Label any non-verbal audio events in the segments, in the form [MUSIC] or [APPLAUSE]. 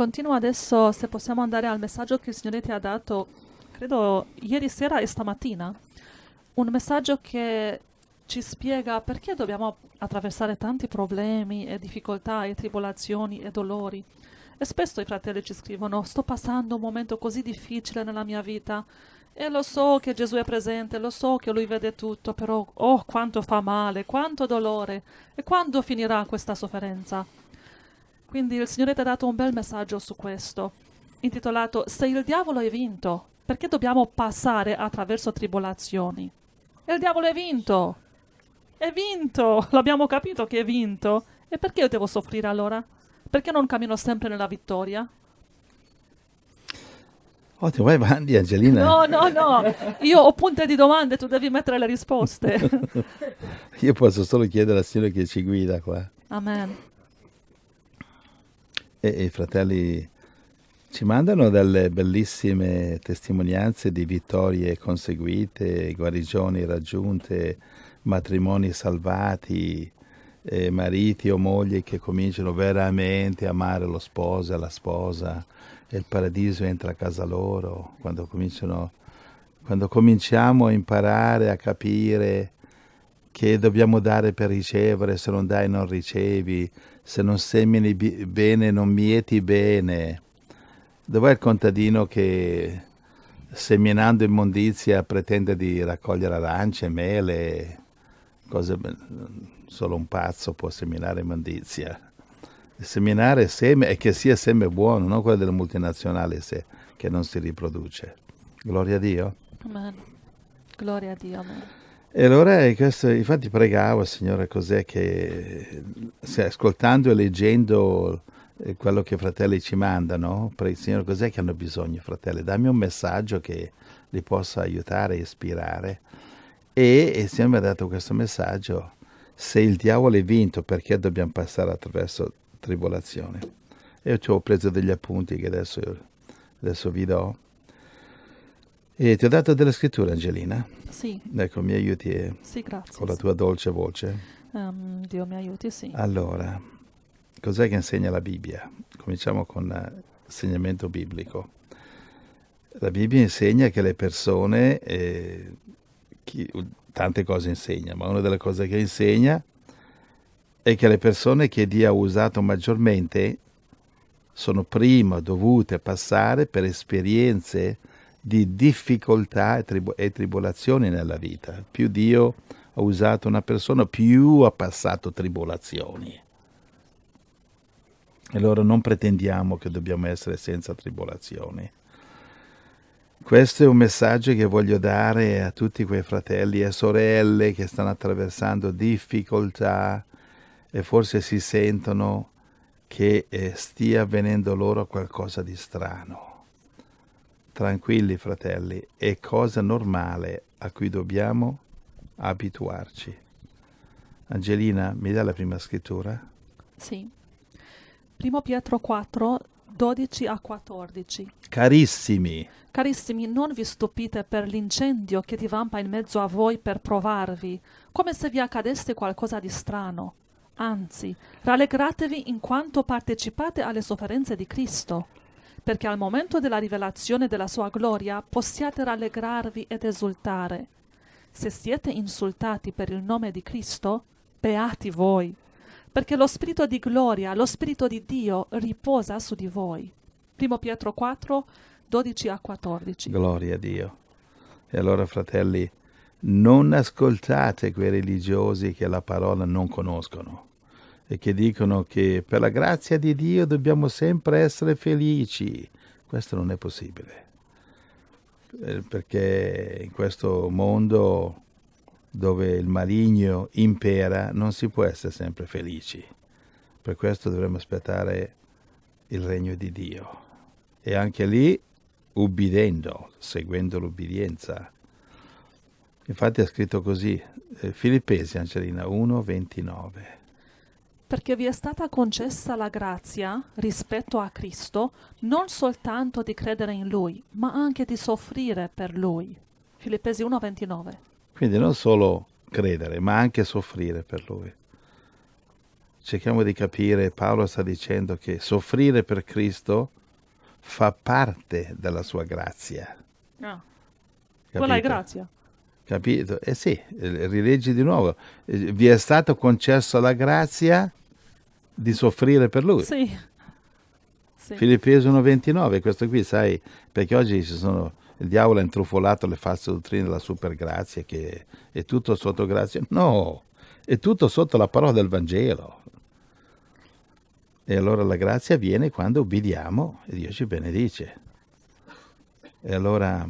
Continuo adesso se possiamo andare al messaggio che il Signore ti ha dato, credo ieri sera e stamattina. Un messaggio che ci spiega perché dobbiamo attraversare tanti problemi e difficoltà e tribolazioni e dolori. E spesso i fratelli ci scrivono, sto passando un momento così difficile nella mia vita e lo so che Gesù è presente, lo so che lui vede tutto, però oh quanto fa male, quanto dolore e quando finirà questa sofferenza? Quindi il Signore ti ha dato un bel messaggio su questo, intitolato Se il diavolo è vinto, perché dobbiamo passare attraverso tribolazioni? E il diavolo è vinto! È vinto! L'abbiamo capito che è vinto! E perché io devo soffrire allora? Perché non cammino sempre nella vittoria? Ottimo, vai avanti Angelina. No, no, no, io ho punte di domande, tu devi mettere le risposte. [LAUGHS] io posso solo chiedere al Signore che ci guida qua. Amen e, i fratelli ci mandano delle bellissime testimonianze di vittorie conseguite, guarigioni raggiunte, matrimoni salvati, mariti o mogli che cominciano veramente a amare lo sposo e la sposa e il paradiso entra a casa loro quando, quando cominciamo a imparare a capire che dobbiamo dare per ricevere, se non dai non ricevi, se non semini bene non mieti bene. Dov'è il contadino che seminando immondizia pretende di raccogliere arance, mele, cose... Solo un pazzo può seminare immondizia. Seminare seme e che sia seme buono, non quello del multinazionale se, che non si riproduce. Gloria a Dio. Amen. Gloria a Dio. Amen. E allora eh, questo, infatti pregavo al Signore cos'è che, ascoltando e leggendo eh, quello che i fratelli ci mandano, prego Signore cos'è che hanno bisogno, fratelli, dammi un messaggio che li possa aiutare, ispirare. E, e il Signore mi ha dato questo messaggio, se il diavolo è vinto, perché dobbiamo passare attraverso tribolazione? Io ci ho preso degli appunti che adesso, adesso vi do. E ti ho dato della scrittura, Angelina. Sì. Ecco, mi aiuti eh, sì, grazie, con la tua dolce voce. Um, Dio mi aiuti, sì. Allora, cos'è che insegna la Bibbia? Cominciamo con eh, l'insegnamento biblico. La Bibbia insegna che le persone, eh, chi, tante cose insegna, ma una delle cose che insegna è che le persone che Dio ha usato maggiormente sono prima dovute passare per esperienze di difficoltà e, tribo- e, tribolazioni nella vita. Più Dio ha usato una persona, più ha passato tribolazioni. E allora non pretendiamo che dobbiamo essere senza tribolazioni. Questo è un messaggio che voglio dare a tutti quei fratelli e sorelle che stanno attraversando difficoltà e forse si sentono che eh, stia avvenendo loro qualcosa di strano Tranquilli fratelli, è cosa normale a cui dobbiamo abituarci. Angelina, mi dà la prima scrittura? Sì. Primo Pietro 4, 12 a 14. Carissimi. Carissimi, non vi stupite per l'incendio che divampa in mezzo a voi per provarvi, come se vi accadesse qualcosa di strano. Anzi, rallegratevi in quanto partecipate alle sofferenze di Cristo perché al momento della rivelazione della sua gloria possiate rallegrarvi ed esultare. Se siete insultati per il nome di Cristo, beati voi, perché lo spirito di gloria, lo spirito di Dio riposa su di voi. 1 Pietro 4, 12 a 14. Gloria a Dio. E allora, fratelli, non ascoltate quei religiosi che la parola non conoscono e che dicono che per la grazia di Dio dobbiamo sempre essere felici. Questo non è possibile, eh, perché in questo mondo dove il maligno impera non si può essere sempre felici. Per questo dovremmo aspettare il regno di Dio. E anche lì ubbidendo, seguendo l'ubbidienza. Infatti è scritto così, eh, Filippesi Angelina 1, 29 perché vi è stata concessa la grazia rispetto a Cristo non soltanto di credere in Lui, ma anche di soffrire per Lui. Filippesi 1:29. Quindi non solo credere, ma anche soffrire per Lui. Cerchiamo di capire, Paolo sta dicendo che soffrire per Cristo fa parte della sua grazia. Ah. Quella è grazia. Capito? Eh sì, eh, rileggi di nuovo. Eh, vi è stato concesso la grazia di soffrire per lui. Sì. sì. Filippesi 1,29, questo qui, sai, perché oggi ci sono il diavolo ha intrufolato le false dottrine della supergrazia, che è tutto sotto grazia. No, è tutto sotto la parola del Vangelo. E allora la grazia viene quando ubbidiamo e Dio ci benedice. E allora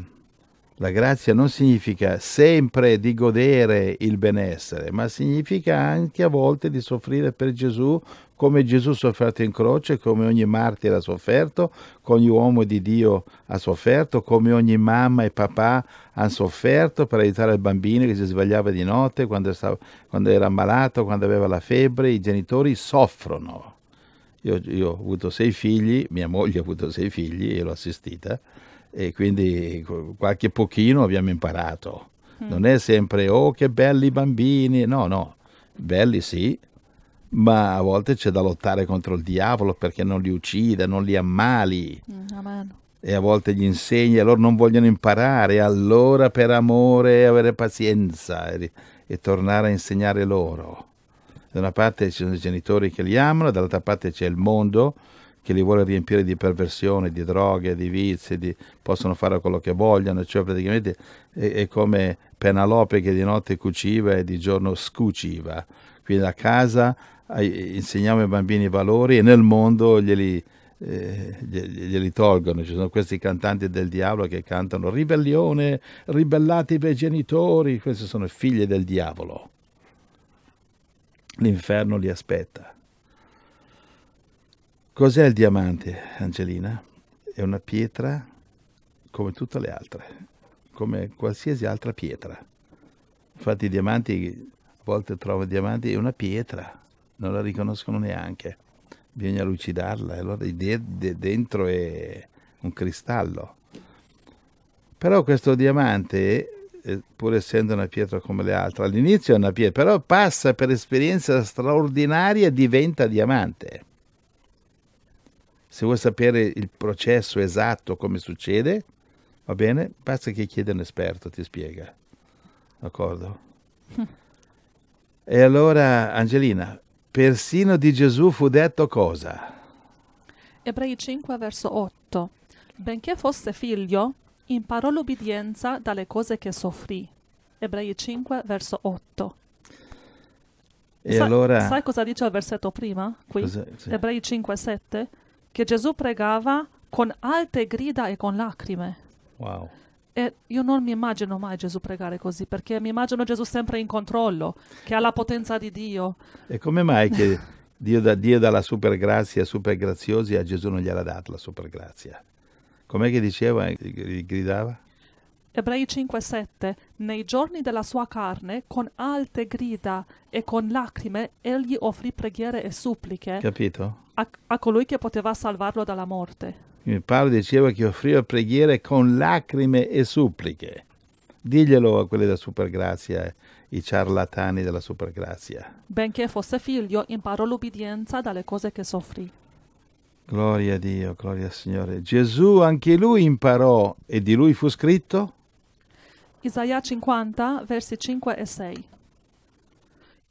la grazia non significa sempre di godere il benessere, ma significa anche a volte di soffrire per Gesù come Gesù sofferto in croce, come ogni martire ha sofferto, come ogni uomo di Dio ha sofferto, come ogni mamma e papà hanno sofferto per aiutare il bambino che si svegliava di notte quando, stava, quando era malato, quando aveva la febbre, i genitori soffrono. Io, io ho avuto sei figli, mia moglie ha avuto sei figli e l'ho assistita e quindi qualche pochino abbiamo imparato. Mm. Non è sempre oh che belli bambini, no, no, belli sì, ma a volte c'è da lottare contro il diavolo perché non li uccida, non li ammali. Mm, amen. E a volte gli insegni, e loro non vogliono imparare, allora per amore avere pazienza e, e tornare a insegnare loro. Da una parte ci sono i genitori che li amano, dall'altra parte c'è il mondo che li vuole riempire di perversioni, di droghe, di vizi, di, possono fare quello che vogliono, cioè praticamente è, è come Penalope che di notte cuciva e di giorno scuciva. Quindi la casa insegniamo ai bambini i valori e nel mondo glieli, eh, glieli tolgono. Ci sono questi cantanti del diavolo che cantano ribellione, ribellatevi ai genitori, queste sono figlie del diavolo. L'inferno li aspetta. Cos'è il diamante, Angelina? È una pietra come tutte le altre, come qualsiasi altra pietra. Infatti i diamanti, a volte trovo diamanti, è una pietra, non la riconoscono neanche. Bisogna lucidarla, allora dentro è un cristallo. Però questo diamante, eh, pur essendo una pietra come le altre, all'inizio è una pietra, però passa per esperienza straordinaria e diventa diamante. Se vuoi sapere il processo esatto come succede, va bene, basta che chieda un esperto, ti spiega. D'accordo? [LAUGHS] E allora, Angelina, Persino di Gesù fu detto cosa? Ebrei 5 verso 8. Benché fosse figlio, imparò l'obbedienza dalle cose che soffrì. Ebrei 5 verso 8. E sai, allora... sai cosa dice il versetto prima? Qui? Cosa, sì. Ebrei 5 7. Che Gesù pregava con alte grida e con lacrime. Wow. E eh, io non mi immagino mai Gesù pregare così, perché mi immagino Gesù sempre in controllo, che ha la potenza di Dio. E come mai che Dio, da, Dio dà la supergrazia, graziosi, a Gesù non gliela ha data la supergrazia? Com'è che diceva, gridava? Ebrei 5:7 Nei giorni della sua carne, con alte grida e con lacrime, egli offrì preghiere e suppliche. A, a colui che poteva salvarlo dalla morte. Paolo diceva che offriva preghiere con lacrime e suppliche. Diglielo a quelli della supergrazia, i ciarlatani della supergrazia. Benché fosse figlio, imparò l'ubbidienza dalle cose che soffrì. Gloria a Dio, gloria al Signore. Gesù anche lui imparò e di lui fu scritto? Isaia 50, versi 5 e 6.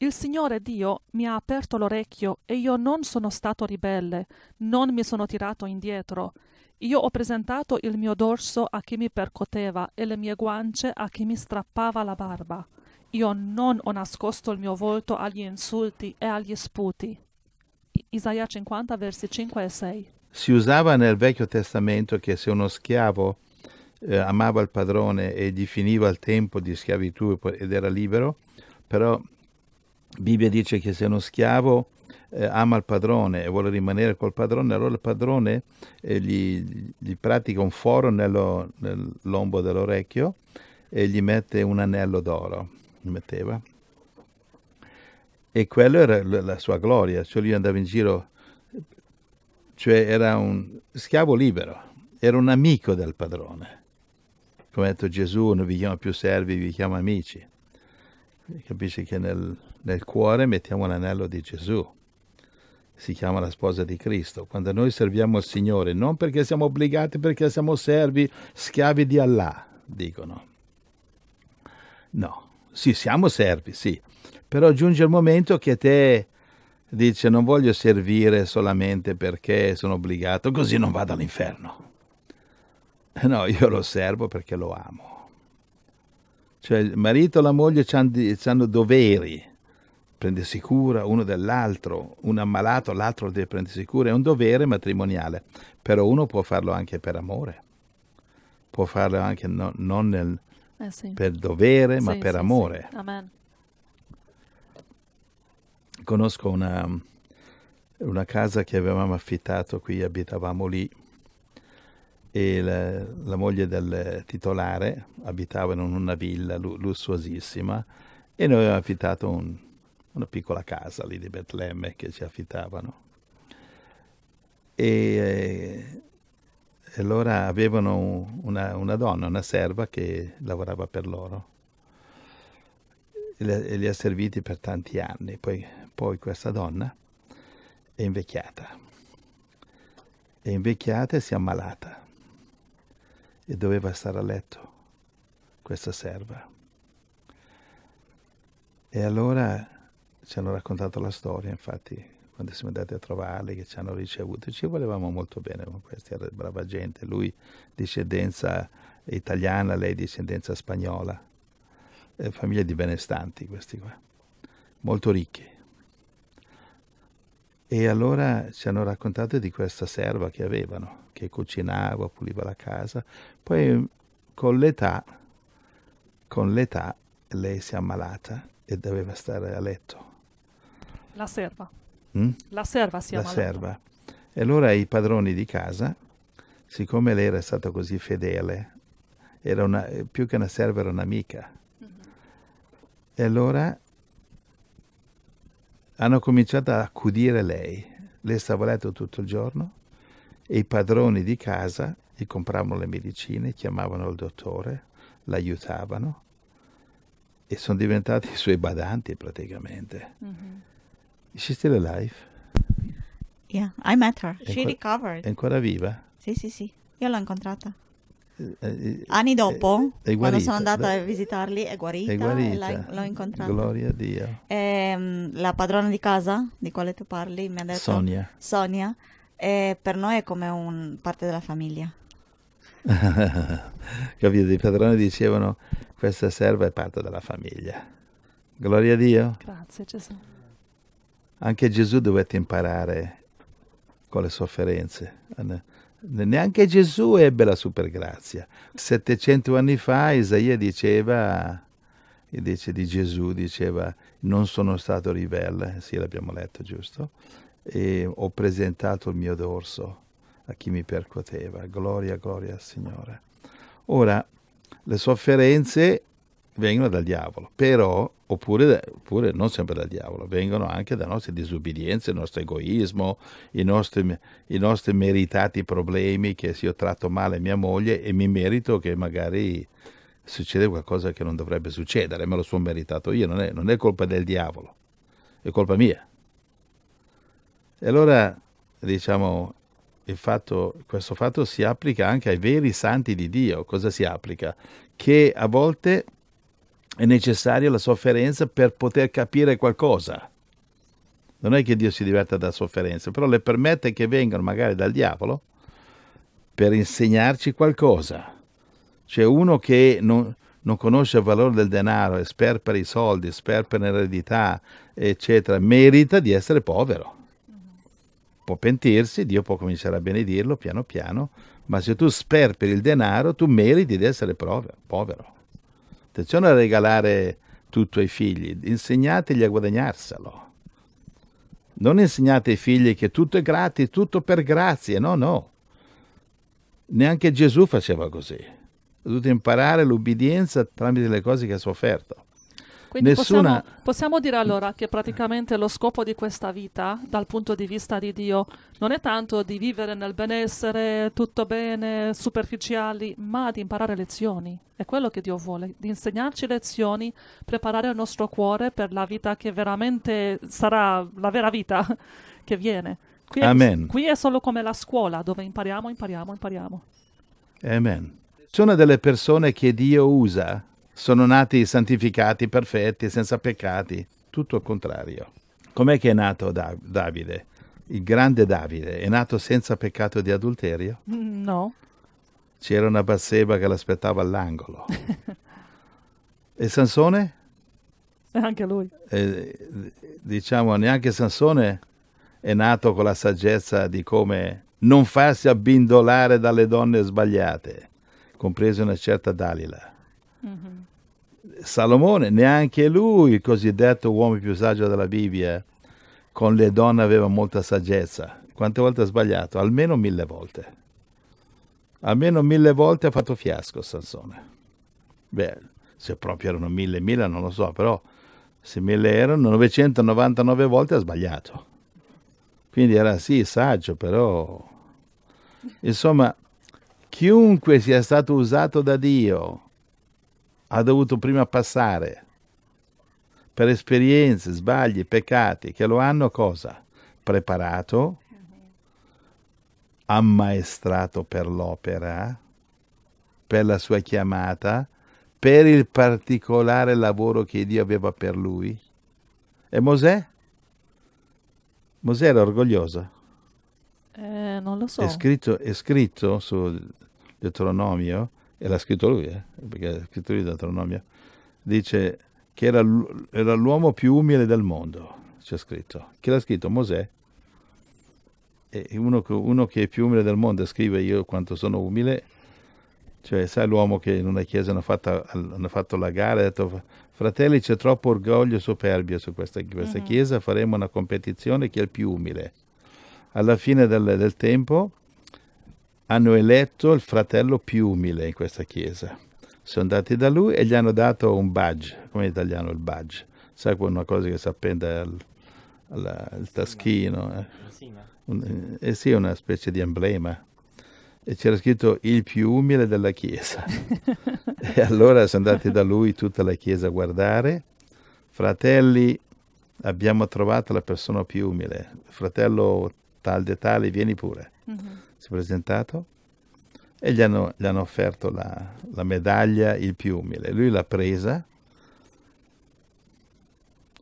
Il Signore Dio mi ha aperto l'orecchio e io non sono stato ribelle, non mi sono tirato indietro. Io ho presentato il mio dorso a chi mi percoteva e le mie guance a chi mi strappava la barba. Io non ho nascosto il mio volto agli insulti e agli sputi. Isaia 50, versi 5 e 6. Si usava nel Vecchio Testamento che se uno schiavo eh, amava il padrone e gli finiva il tempo di schiavitù ed era libero, però Bibbia dice che se uno schiavo eh, ama il padrone e vuole rimanere col padrone, allora il padrone eh, gli, gli, pratica un foro nello, nell'ombo dell'orecchio e gli mette un anello d'oro, gli metteva. E quella era la sua gloria, cioè lui andava in giro, cioè era un schiavo libero, era un amico del padrone. Come ha detto Gesù, non vi chiama più servi, vi chiama amici capisci che nel, nel cuore mettiamo l'anello di Gesù, si chiama la sposa di Cristo. Quando noi serviamo il Signore, non perché siamo obbligati, perché siamo servi, schiavi di Allah, dicono. No, sì, siamo servi, sì, però giunge il momento che te dice non voglio servire solamente perché sono obbligato, così non vado all'inferno. No, io lo servo perché lo amo. Cioè il marito e la moglie hanno doveri, prendersi cura uno dell'altro, uno ammalato, l'altro deve prendersi cura, è un dovere matrimoniale, però uno può farlo anche per amore, può farlo anche no, non nel, eh sì. per dovere, sì, ma per sì, amore. Conosco una, una casa che avevamo affittato qui, abitavamo lì e la, la, moglie del titolare abitavano in una villa lussuosissima e noi avevamo affittato un, una piccola casa lì di Betlemme che ci affittavano. E, eh, e allora avevano una, una, donna, una serva che lavorava per loro e, le, e li ha serviti per tanti anni. Poi, poi questa donna è invecchiata. È invecchiata e si è ammalata e doveva stare a letto questa serva. E allora ci hanno raccontato la storia, infatti quando siamo andati a trovarli, che ci hanno ricevuto, ci volevamo molto bene con questi, era brava gente, lui discendenza italiana, lei discendenza spagnola, eh, famiglie di benestanti questi qua, molto ricchi. E allora ci hanno raccontato di questa serva che avevano, che cucinava, puliva la casa. Poi con l'età, con l'età lei si è ammalata e doveva stare a letto. La serva. Mm? La serva si è la ammalata. La serva. E allora i padroni di casa, siccome lei era stata così fedele, era una, eh, più che una serva era un'amica. Mm-hmm. E allora hanno cominciato a accudire lei. Lei stava a letto tutto il giorno e i padroni di casa gli compravano le medicine, chiamavano il dottore, l'aiutavano e sono diventati i suoi badanti praticamente. Mm-hmm. Is she still alive? Yeah, I met her. È She ancora, recovered. È ancora viva? Sì, sì, sì. Io l'ho incontrata. Eh, eh, eh Anni dopo, eh, quando sono andata da, a visitarli, è guarita, è guarita. E l'ho incontrata. Gloria a Dio. E, ehm, la padrona di casa, di quale tu parli, mi ha detto... Sonia. Sonia e per noi è come un, parte della famiglia. [LAUGHS] Capito, i padroni dicevano questa serva è parte della famiglia. Gloria a Dio. Grazie Gesù. Anche Gesù dovette imparare con le sofferenze. Neanche Gesù ebbe la supergrazia. 700 anni fa Isaia diceva, dice di Gesù, diceva non sono stato ribelle, sì l'abbiamo letto giusto, e ho presentato il mio dorso a chi mi percuoteva. Gloria, gloria al Signore. Ora, le sofferenze vengono dal diavolo, però, oppure, oppure, non sempre dal diavolo, vengono anche da nostre disubbidienze, il nostro egoismo, i nostri, i nostri meritati problemi, che se io tratto male mia moglie e mi merito che magari succede qualcosa che non dovrebbe succedere, me lo sono meritato io, non è, non è colpa del diavolo, è colpa mia. E allora, diciamo, fatto, questo fatto si applica anche ai veri santi di Dio. Cosa si applica? Che a volte è necessaria la sofferenza per poter capire qualcosa. Non è che Dio si diverta da sofferenza, però le permette che vengano magari dal diavolo per insegnarci qualcosa. Cioè uno che non, non conosce il valore del denaro e sperpera i soldi, sperpera l'eredità, eccetera, merita di essere povero può pentirsi, Dio può cominciare a benedirlo piano piano, ma se tu sperperi il denaro, tu meriti di essere povero. povero. Attenzione a regalare tutto ai figli, insegnategli a guadagnarselo. Non insegnate ai figli che tutto è gratis, tutto per grazie, no, no. Neanche Gesù faceva così. Ha dovuto imparare l'ubbidienza tramite le cose che ha sofferto. Quindi Nessuna... possiamo, possiamo dire allora che praticamente lo scopo di questa vita, dal punto di vista di Dio, non è tanto di vivere nel benessere, tutto bene, superficiali, ma di imparare lezioni. È quello che Dio vuole, di insegnarci lezioni, preparare il nostro cuore per la vita che veramente sarà la vera vita [LAUGHS] che viene. Qui è, qui è solo come la scuola, dove impariamo, impariamo, impariamo. Amen. Sono delle persone che Dio usa sono nati santificati, perfetti, senza peccati. Tutto il contrario. Com'è che è nato Dav- Davide? Il grande Davide è nato senza peccato di adulterio? Mm, no. C'era una basseba che l'aspettava all'angolo. [LAUGHS] e Sansone? Anche lui. E, eh, diciamo, neanche Sansone è nato con la saggezza di come non farsi abbindolare dalle donne sbagliate, compresa una certa Dalila. Mm-hmm. Salomone, neanche lui, il cosiddetto uomo più saggio della Bibbia, con le donne aveva molta saggezza. Quante volte ha sbagliato? Almeno mille volte. Almeno mille volte ha fatto fiasco Sansone. Beh, se proprio erano mille, mille non lo so, però se mille erano, 999 volte ha sbagliato. Quindi era sì saggio, però... Insomma, chiunque sia stato usato da Dio ha dovuto prima passare per esperienze, sbagli, peccati che lo hanno cosa? Preparato, ammaestrato per l'opera, per la sua chiamata, per il particolare lavoro che Dio aveva per lui. E Mosè? Mosè era orgoglioso? Eh, non lo so. È scritto, è scritto su Deuteronomio e l'ha scritto lui, eh, perché ha scritto lui Deuteronomio, dice che era, era l'uomo più umile del mondo, c'è scritto. Che l'ha scritto Mosè, uno, uno, che è più umile del mondo scrive io quanto sono umile, cioè sai l'uomo che in una chiesa hanno, fatta, hanno fatto la gara e ha detto fratelli c'è troppo orgoglio e superbia su questa, questa mm-hmm. chiesa, faremo una competizione chi è il più umile. Alla fine del, del tempo hanno eletto il fratello più umile in questa chiesa. Sono andati da lui e gli hanno dato un badge, come in italiano il badge, sai una cosa che si appende al, al, al taschino, eh? Un, eh sì, una specie di emblema. E c'era scritto il più umile della chiesa. [LAUGHS] e allora sono andati da lui tutta la chiesa a guardare. Fratelli, abbiamo trovato la persona più umile. Fratello tal de tale, vieni pure. Mm-hmm si è presentato e gli hanno, gli hanno offerto la, la, medaglia il più umile. Lui l'ha presa,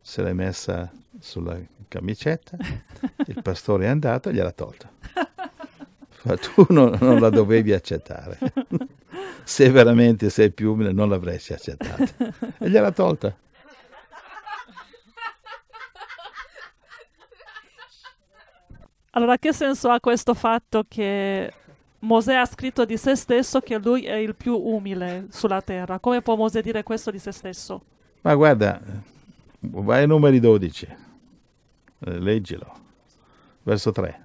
se l'è messa sulla camicetta, [LAUGHS] il pastore è andato e gliel'ha tolta. Ma tu non, non la dovevi accettare. [LAUGHS] se veramente sei più umile non l'avresti accettata. E gliel'ha tolta. Allora, che senso ha questo fatto che Mosè ha scritto di se stesso che lui è il più umile sulla terra? Come può Mosè dire questo di se stesso? Ma guarda, vai ai numeri 12, eh, leggilo, verso 3.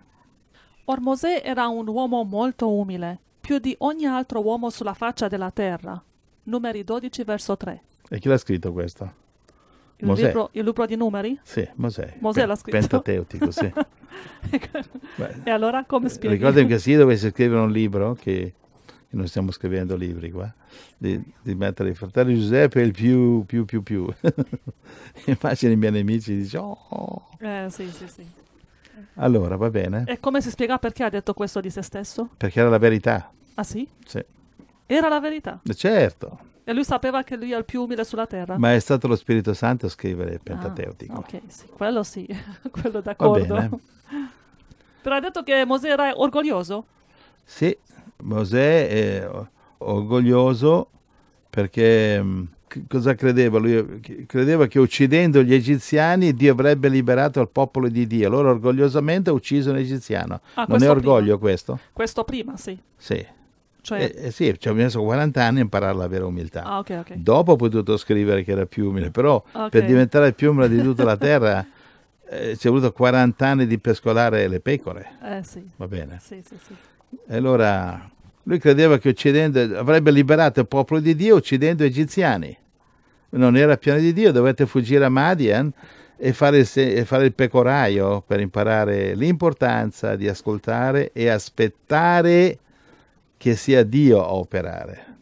Or Mosè era un uomo molto umile, più di ogni altro uomo sulla faccia della terra. Numeri 12, verso 3. E chi l'ha scritto questo? Il, Mosè. Libro, il libro di numeri? Sì, Mosè. Mosè Pe- l'ha scritto. Pentateutico, sì. [LAUGHS] Ecco. e allora come spiegare? Ricordami che se io dovessi scrivere un libro, che non stiamo scrivendo libri qua, di, di mettere il fratello Giuseppe è il più, più, più, più. [LAUGHS] Immagino i miei nemici dice, oh. Eh, sì, sì, sì. Allora, va bene. E come si spiega perché ha detto questo di se stesso? Perché era la verità. Ah sì? Sì. Era la verità. Eh, certo. E lui sapeva che lui è il più umile sulla terra. Ma è stato lo Spirito Santo a scrivere il Pentateutico. Ah, ok, sì, quello sì, [LAUGHS] quello d'accordo. Però ha detto che Mosè era orgoglioso. Sì, Mosè è orgoglioso perché mm, cosa credeva? Lui credeva che uccidendo gli egiziani Dio avrebbe liberato il popolo di Dio. Loro orgogliosamente ha ucciso un egiziano. Ah, non è orgoglio prima. questo? Questo prima, sì. Sì. Cioè... Eh, eh sì, ci ho messo 40 anni a imparare la vera umiltà. Ah, okay, okay. Dopo ho potuto scrivere che era più umile, però okay. per diventare più umile di tutta la [LAUGHS] terra eh, ci è voluto 40 anni di pescolare le pecore. Eh sì. Va bene. Sì, sì, sì. Allora, lui credeva che uccidendo avrebbe liberato il popolo di Dio uccidendo gli egiziani. Non era il piano di Dio, dovete fuggire a Madian e fare, e fare il pecoraio per imparare l'importanza di ascoltare e aspettare che sia Dio a operare.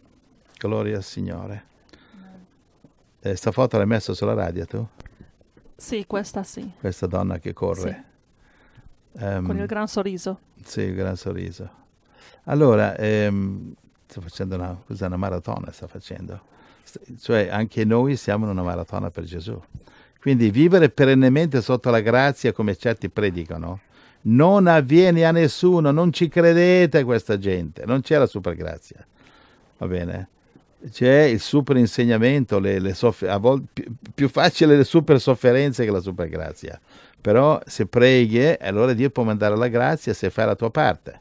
Gloria al Signore. Eh, sta foto l'hai messa sulla radio tu? Sì, questa sì. Questa donna che corre. Sì. Um, Con il gran sorriso. Sì, il gran sorriso. Allora, ehm, sta facendo una, una maratona, sta facendo. cioè, anche noi siamo in una maratona per Gesù. Quindi vivere perennemente sotto la grazia, come certi predicano, non avviene a nessuno, non ci credete a questa gente, non c'è la supergrazia, va bene? C'è il super insegnamento, le, le soff- a volte, più, più facile le super sofferenze che la supergrazia, però se preghi allora Dio può mandare la grazia se fai la tua parte.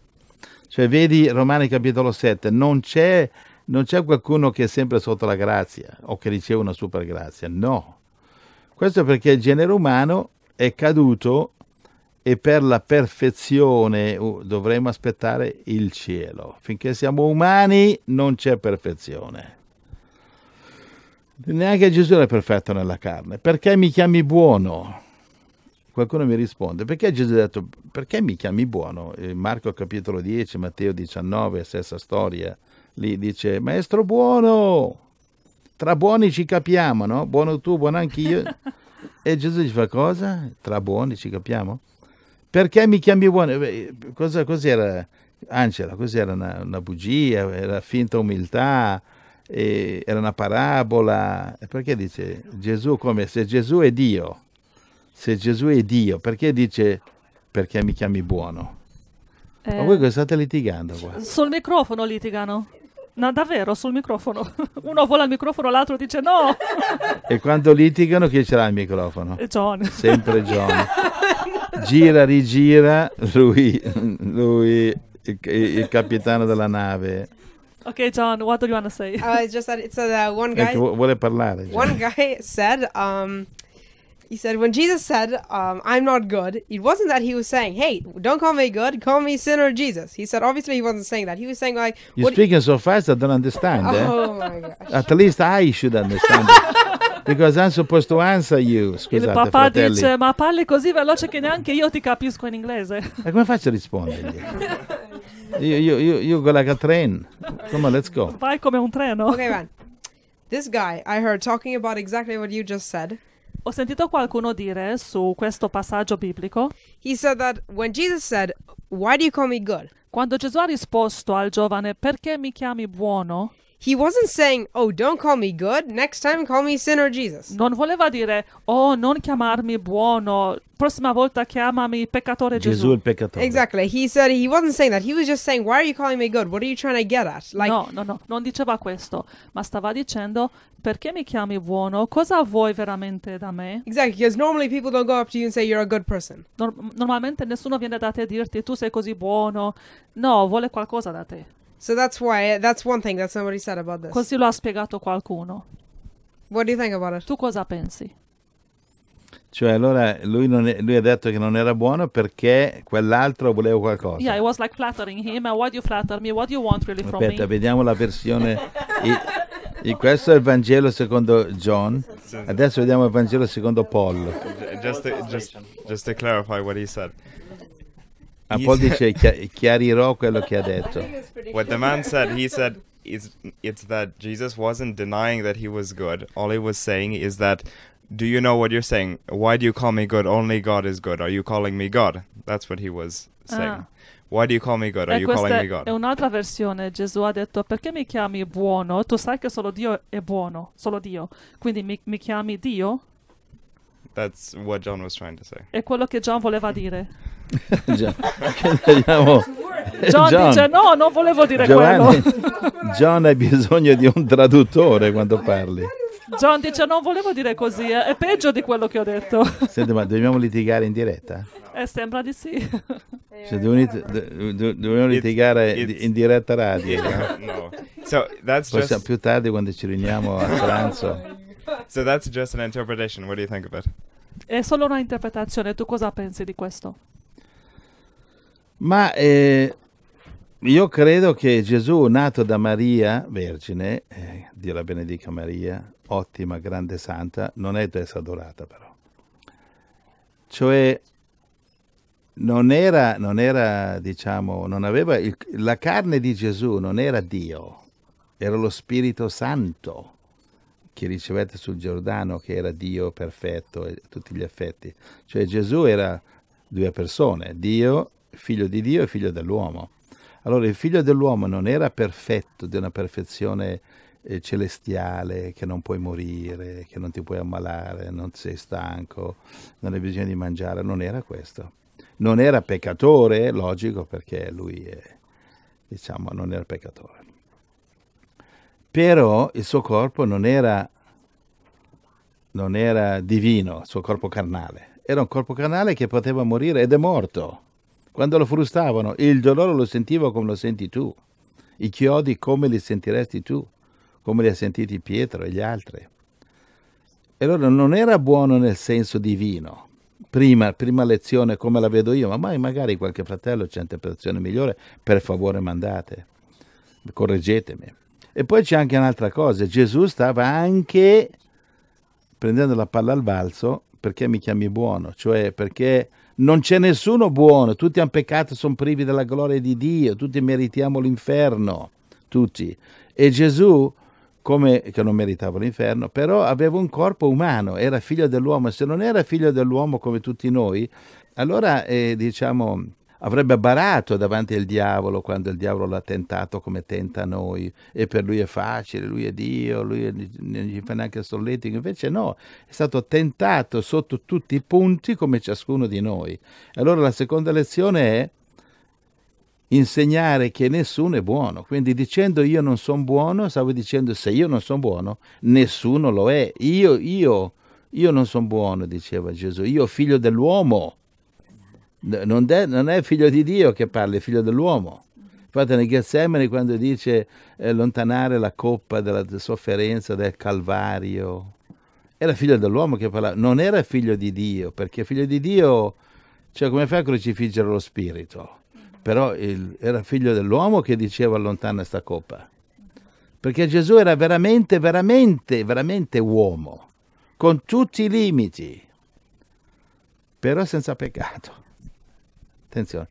Cioè vedi Romani capitolo 7, non c'è, non c'è qualcuno che è sempre sotto la grazia o che riceve una supergrazia, no. Questo perché il genere umano è caduto e per la perfezione dovremo aspettare il cielo. Finché siamo umani non c'è perfezione. Neanche Gesù era perfetto nella carne. Perché mi chiami buono? Qualcuno mi risponde, perché Gesù ha detto, perché mi chiami buono? Marco capitolo 10, Matteo 19, stessa storia. Lì dice, maestro buono, tra buoni ci capiamo, no? Buono tu, buono anch'io. [LAUGHS] e Gesù gli fa cosa? Tra buoni ci capiamo? Perché mi chiami buono? Cosa, cos'era, Angela, cos'era una, una bugia, era finta umiltà, era una parabola. Perché dice Gesù come se Gesù è Dio, se Gesù è Dio, perché dice perché mi chiami buono? Eh, Ma voi cosa state litigando qua? Sul microfono litigano. No, davvero, sul microfono. [LAUGHS] Uno vola il microfono, l'altro dice no. [LAUGHS] E quando litigano chi ce l'ha il microfono? John. Sempre John. [LAUGHS] gira, rigira, lui, lui il, il capitano della nave. Okay, John, what do you want to say? Uh, it's just that it's uh, one guy. Vuole parlare, one guy said, um, he said, when Jesus said, um, I'm not good, it wasn't that he was saying, hey, don't call me good, call me sinner Jesus. He said, obviously, he wasn't saying that. He was saying, like, you're speaking so fast, I don't understand. Eh? Oh eh? my gosh. At least I should understand. [LAUGHS] Because I'm supposed to answer you. Scusate, Il papà fratelli. dice: Ma parli così veloce che neanche io ti capisco in inglese. [LAUGHS] E come faccio a rispondergli? you, you, you, you go like train. Come let's go. Vai come un treno. Ok, man. This guy I heard talking about exactly what you just said. Ho sentito qualcuno dire su questo passaggio biblico. He said that when Jesus said, Why do you call me good? Quando Gesù ha risposto al giovane: Perché mi chiami buono? He wasn't saying, oh, don't call me good, next time call me sinner Jesus. Non voleva dire, oh, non chiamarmi buono, prossima volta chiamami peccatore Gesù. Gesù il peccatore. Exactly. He said, he wasn't saying that. He was just saying, why are you calling me good? What are you trying to get at? Like, no, no, no, non diceva questo, ma stava dicendo, perché mi chiami buono? Cosa vuoi veramente da me? Exactly, because normally people don't go up to you and say you're a good person. Norm- normalmente nessuno viene da te a dirti tu sei così buono. No, vuole qualcosa da te. So that's why that's one thing that somebody said about this. Così lo ha spiegato qualcuno. What do you think about it? Tu cosa pensi? Cioè, allora lui, è, lui ha detto che non era buono perché quell'altro voleva qualcosa. Yeah, it was like flattering him. Why do you flatter me? What do you want really from Aspetta, me? vediamo la versione. [LAUGHS] I, I, questo è il Vangelo secondo John. Adesso vediamo il Vangelo secondo Paul. Just to, just, just to clarify what he said poi dice chiarirò quello che ha [LAUGHS] detto. What the man said, he said, it's, it's that Jesus wasn't denying that he was good. All he was saying is that, do you know what you're saying? Why do you call me good? Only God is good. Are you calling me God? That's what he was ah. saying. Ah. Why do you call me good? Are e eh, you calling me God? È un'altra versione. Gesù ha detto: Perché mi chiami buono? Tu sai che solo Dio è buono, solo Dio. Quindi mi, mi chiami Dio? That's what John was trying to say. È quello che John voleva dire. John, [LAUGHS] [LAUGHS] John, John, dice no, non volevo dire Giovanni, quello. [LAUGHS] John hai bisogno di un traduttore quando parli. John dice non volevo dire così, eh, è peggio di quello che ho detto. Senti, ma dobbiamo litigare in diretta? Eh, sembra di sì. Cioè, dobbiamo, litigare it's, in diretta radio. No? No. So, Forse just... più tardi quando ci riuniamo a pranzo. [LAUGHS] So that's just an interpretation. What do you think of it? È solo una interpretazione. Tu cosa pensi di questo? Ma eh, io credo che Gesù, nato da Maria, vergine, eh, Dio la benedica Maria, ottima, grande santa, non è adesso adorata però. Cioè, non era, non era diciamo, non aveva il, la carne di Gesù non era Dio, era lo Spirito Santo che ricevette sul Giordano, che era Dio perfetto e tutti gli effetti. Cioè Gesù era due persone, Dio, figlio di Dio e figlio dell'uomo. Allora il figlio dell'uomo non era perfetto, di una perfezione eh, celestiale, che non puoi morire, che non ti puoi ammalare, non sei stanco, non hai bisogno di mangiare, non era questo. Non era peccatore, logico, perché lui è, diciamo, non era peccatore però il suo corpo non era, non era divino, il suo corpo carnale, era un corpo carnale che poteva morire ed è morto. Quando lo frustavano, il dolore lo sentivo come lo senti tu, i chiodi come li sentiresti tu, come li ha sentiti Pietro e gli altri. E allora non era buono nel senso divino, prima, prima lezione come la vedo io, ma mai magari qualche fratello c'è interpretazione migliore, per favore mandate, correggetemi. E poi c'è anche un'altra cosa, Gesù stava anche prendendo la palla al balzo perché mi chiami buono, cioè perché non c'è nessuno buono, tutti hanno peccato, sono privi della gloria di Dio, tutti meritiamo l'inferno, tutti. E Gesù, come che non meritava l'inferno, però aveva un corpo umano, era figlio dell'uomo, se non era figlio dell'uomo come tutti noi, allora eh, diciamo avrebbe barato davanti al diavolo quando il diavolo l'ha tentato come tenta noi e per lui è facile, lui è Dio, lui non gli fa neanche solletico, invece no, è stato tentato sotto tutti i punti come ciascuno di noi. Allora la seconda lezione è insegnare che nessuno è buono, quindi dicendo io non sono buono, stavo dicendo se io non sono buono, nessuno lo è, io, io, io non sono buono, diceva Gesù, io figlio dell'uomo non, de, non è figlio di Dio che parla, è figlio dell'uomo. Infatti nel Getsemane quando dice eh, lontanare la coppa della sofferenza del Calvario, era figlio dell'uomo che parlava, non era figlio di Dio, perché figlio di Dio, cioè come fa a crocifiggere lo spirito? Però il, era figlio dell'uomo che diceva allontana questa coppa. Perché Gesù era veramente, veramente, veramente uomo, con tutti i limiti, però senza peccato. Attenzione.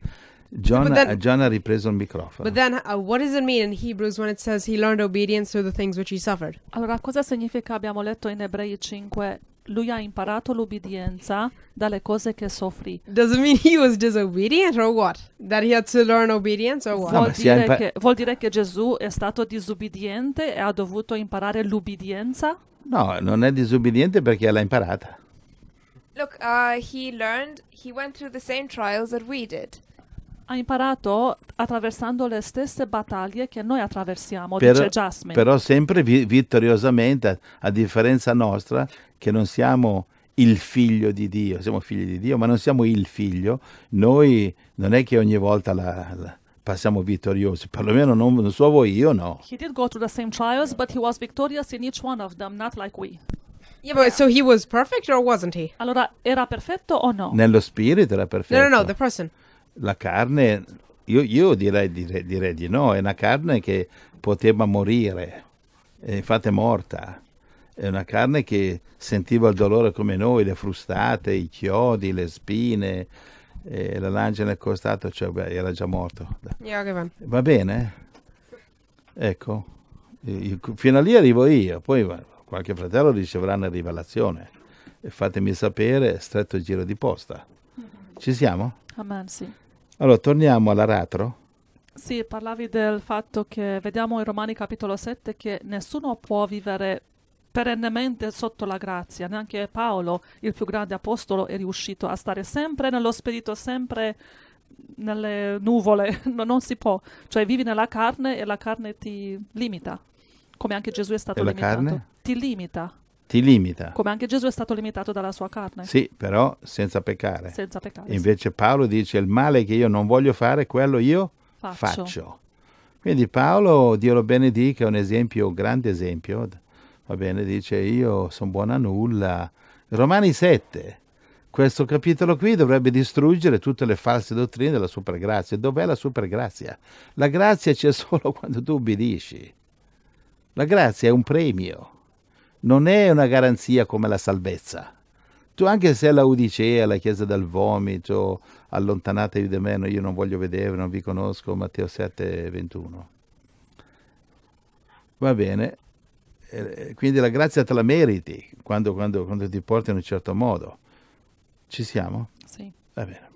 John, then, John ha ripreso il microfono. But then, uh, what does it mean in Hebrews when it says he learned obedience through the things which he suffered? Allora, cosa significa abbiamo letto in Ebrei 5? Lui ha imparato l'obbedienza dalle cose che soffrì. Does it mean he was disobedient or what? That he had to learn obedience or what? Vuol, dire, impar- che, vuol dire che Gesù è stato disobbediente e ha dovuto imparare l'obbedienza? No, non è disobbediente perché l'ha imparata. Look, uh, he learned, he went through the same trials that we did. Ha imparato attraversando le stesse battaglie che noi attraversiamo, però, dice Jasmine. Però sempre vi- vittoriosamente, a differenza nostra, che non siamo il figlio di Dio, siamo figli di Dio, ma non siamo il figlio, noi non è che ogni volta la, la passiamo vittoriosi, perlomeno non, non so voi, io no. He did go through the same trials, but he was victorious in each one of them, not like we. Yeah, but yeah. so he was perfect or wasn't he? Allora, era perfetto o no? Nello spirito era perfetto. No, no, no, the person. La carne, io, io direi, direi, direi, di no, è una carne che poteva morire, e infatti morta. È una carne che sentiva il dolore come noi, le frustate, i chiodi, le spine, eh, la lancia nel costato, cioè beh, era già morto. Va bene? Ecco, fino a lì arrivo io, poi vado qualche fratello riceverà una rivelazione e fatemi sapere, stretto il giro di posta. Ci siamo? Amen, sì. Allora, torniamo all'aratro. Sì, parlavi del fatto che vediamo in Romani capitolo 7 che nessuno può vivere perennemente sotto la grazia, neanche Paolo, il più grande apostolo, è riuscito a stare sempre nello spirito, sempre nelle nuvole, [LAUGHS] no, non si può, cioè vivi nella carne e la carne ti limita come anche Gesù è stato e limitato. Carne? Ti limita. Ti limita. Come anche Gesù è stato limitato dalla sua carne. Sì, però senza peccare. Senza peccare. Invece sì. Paolo dice il male che io non voglio fare, quello io faccio. faccio. Quindi Paolo, Dio lo benedica, è un esempio, un grande esempio. Va bene, dice io sono buono a nulla. Romani 7, questo capitolo qui dovrebbe distruggere tutte le false dottrine della supergrazia. Dov'è la supergrazia? La grazia c'è [LAUGHS] solo quando tu obbedisci. La grazia è un premio, non è una garanzia come la salvezza. Tu anche se alla Udicea, alla Chiesa del Vomito, allontanatevi da me, io non voglio vedere, non vi conosco, Matteo 7, 21. Va bene, eh, quindi la grazia te la meriti quando, quando, quando ti porti in un certo modo. Ci siamo? Sì. Va bene.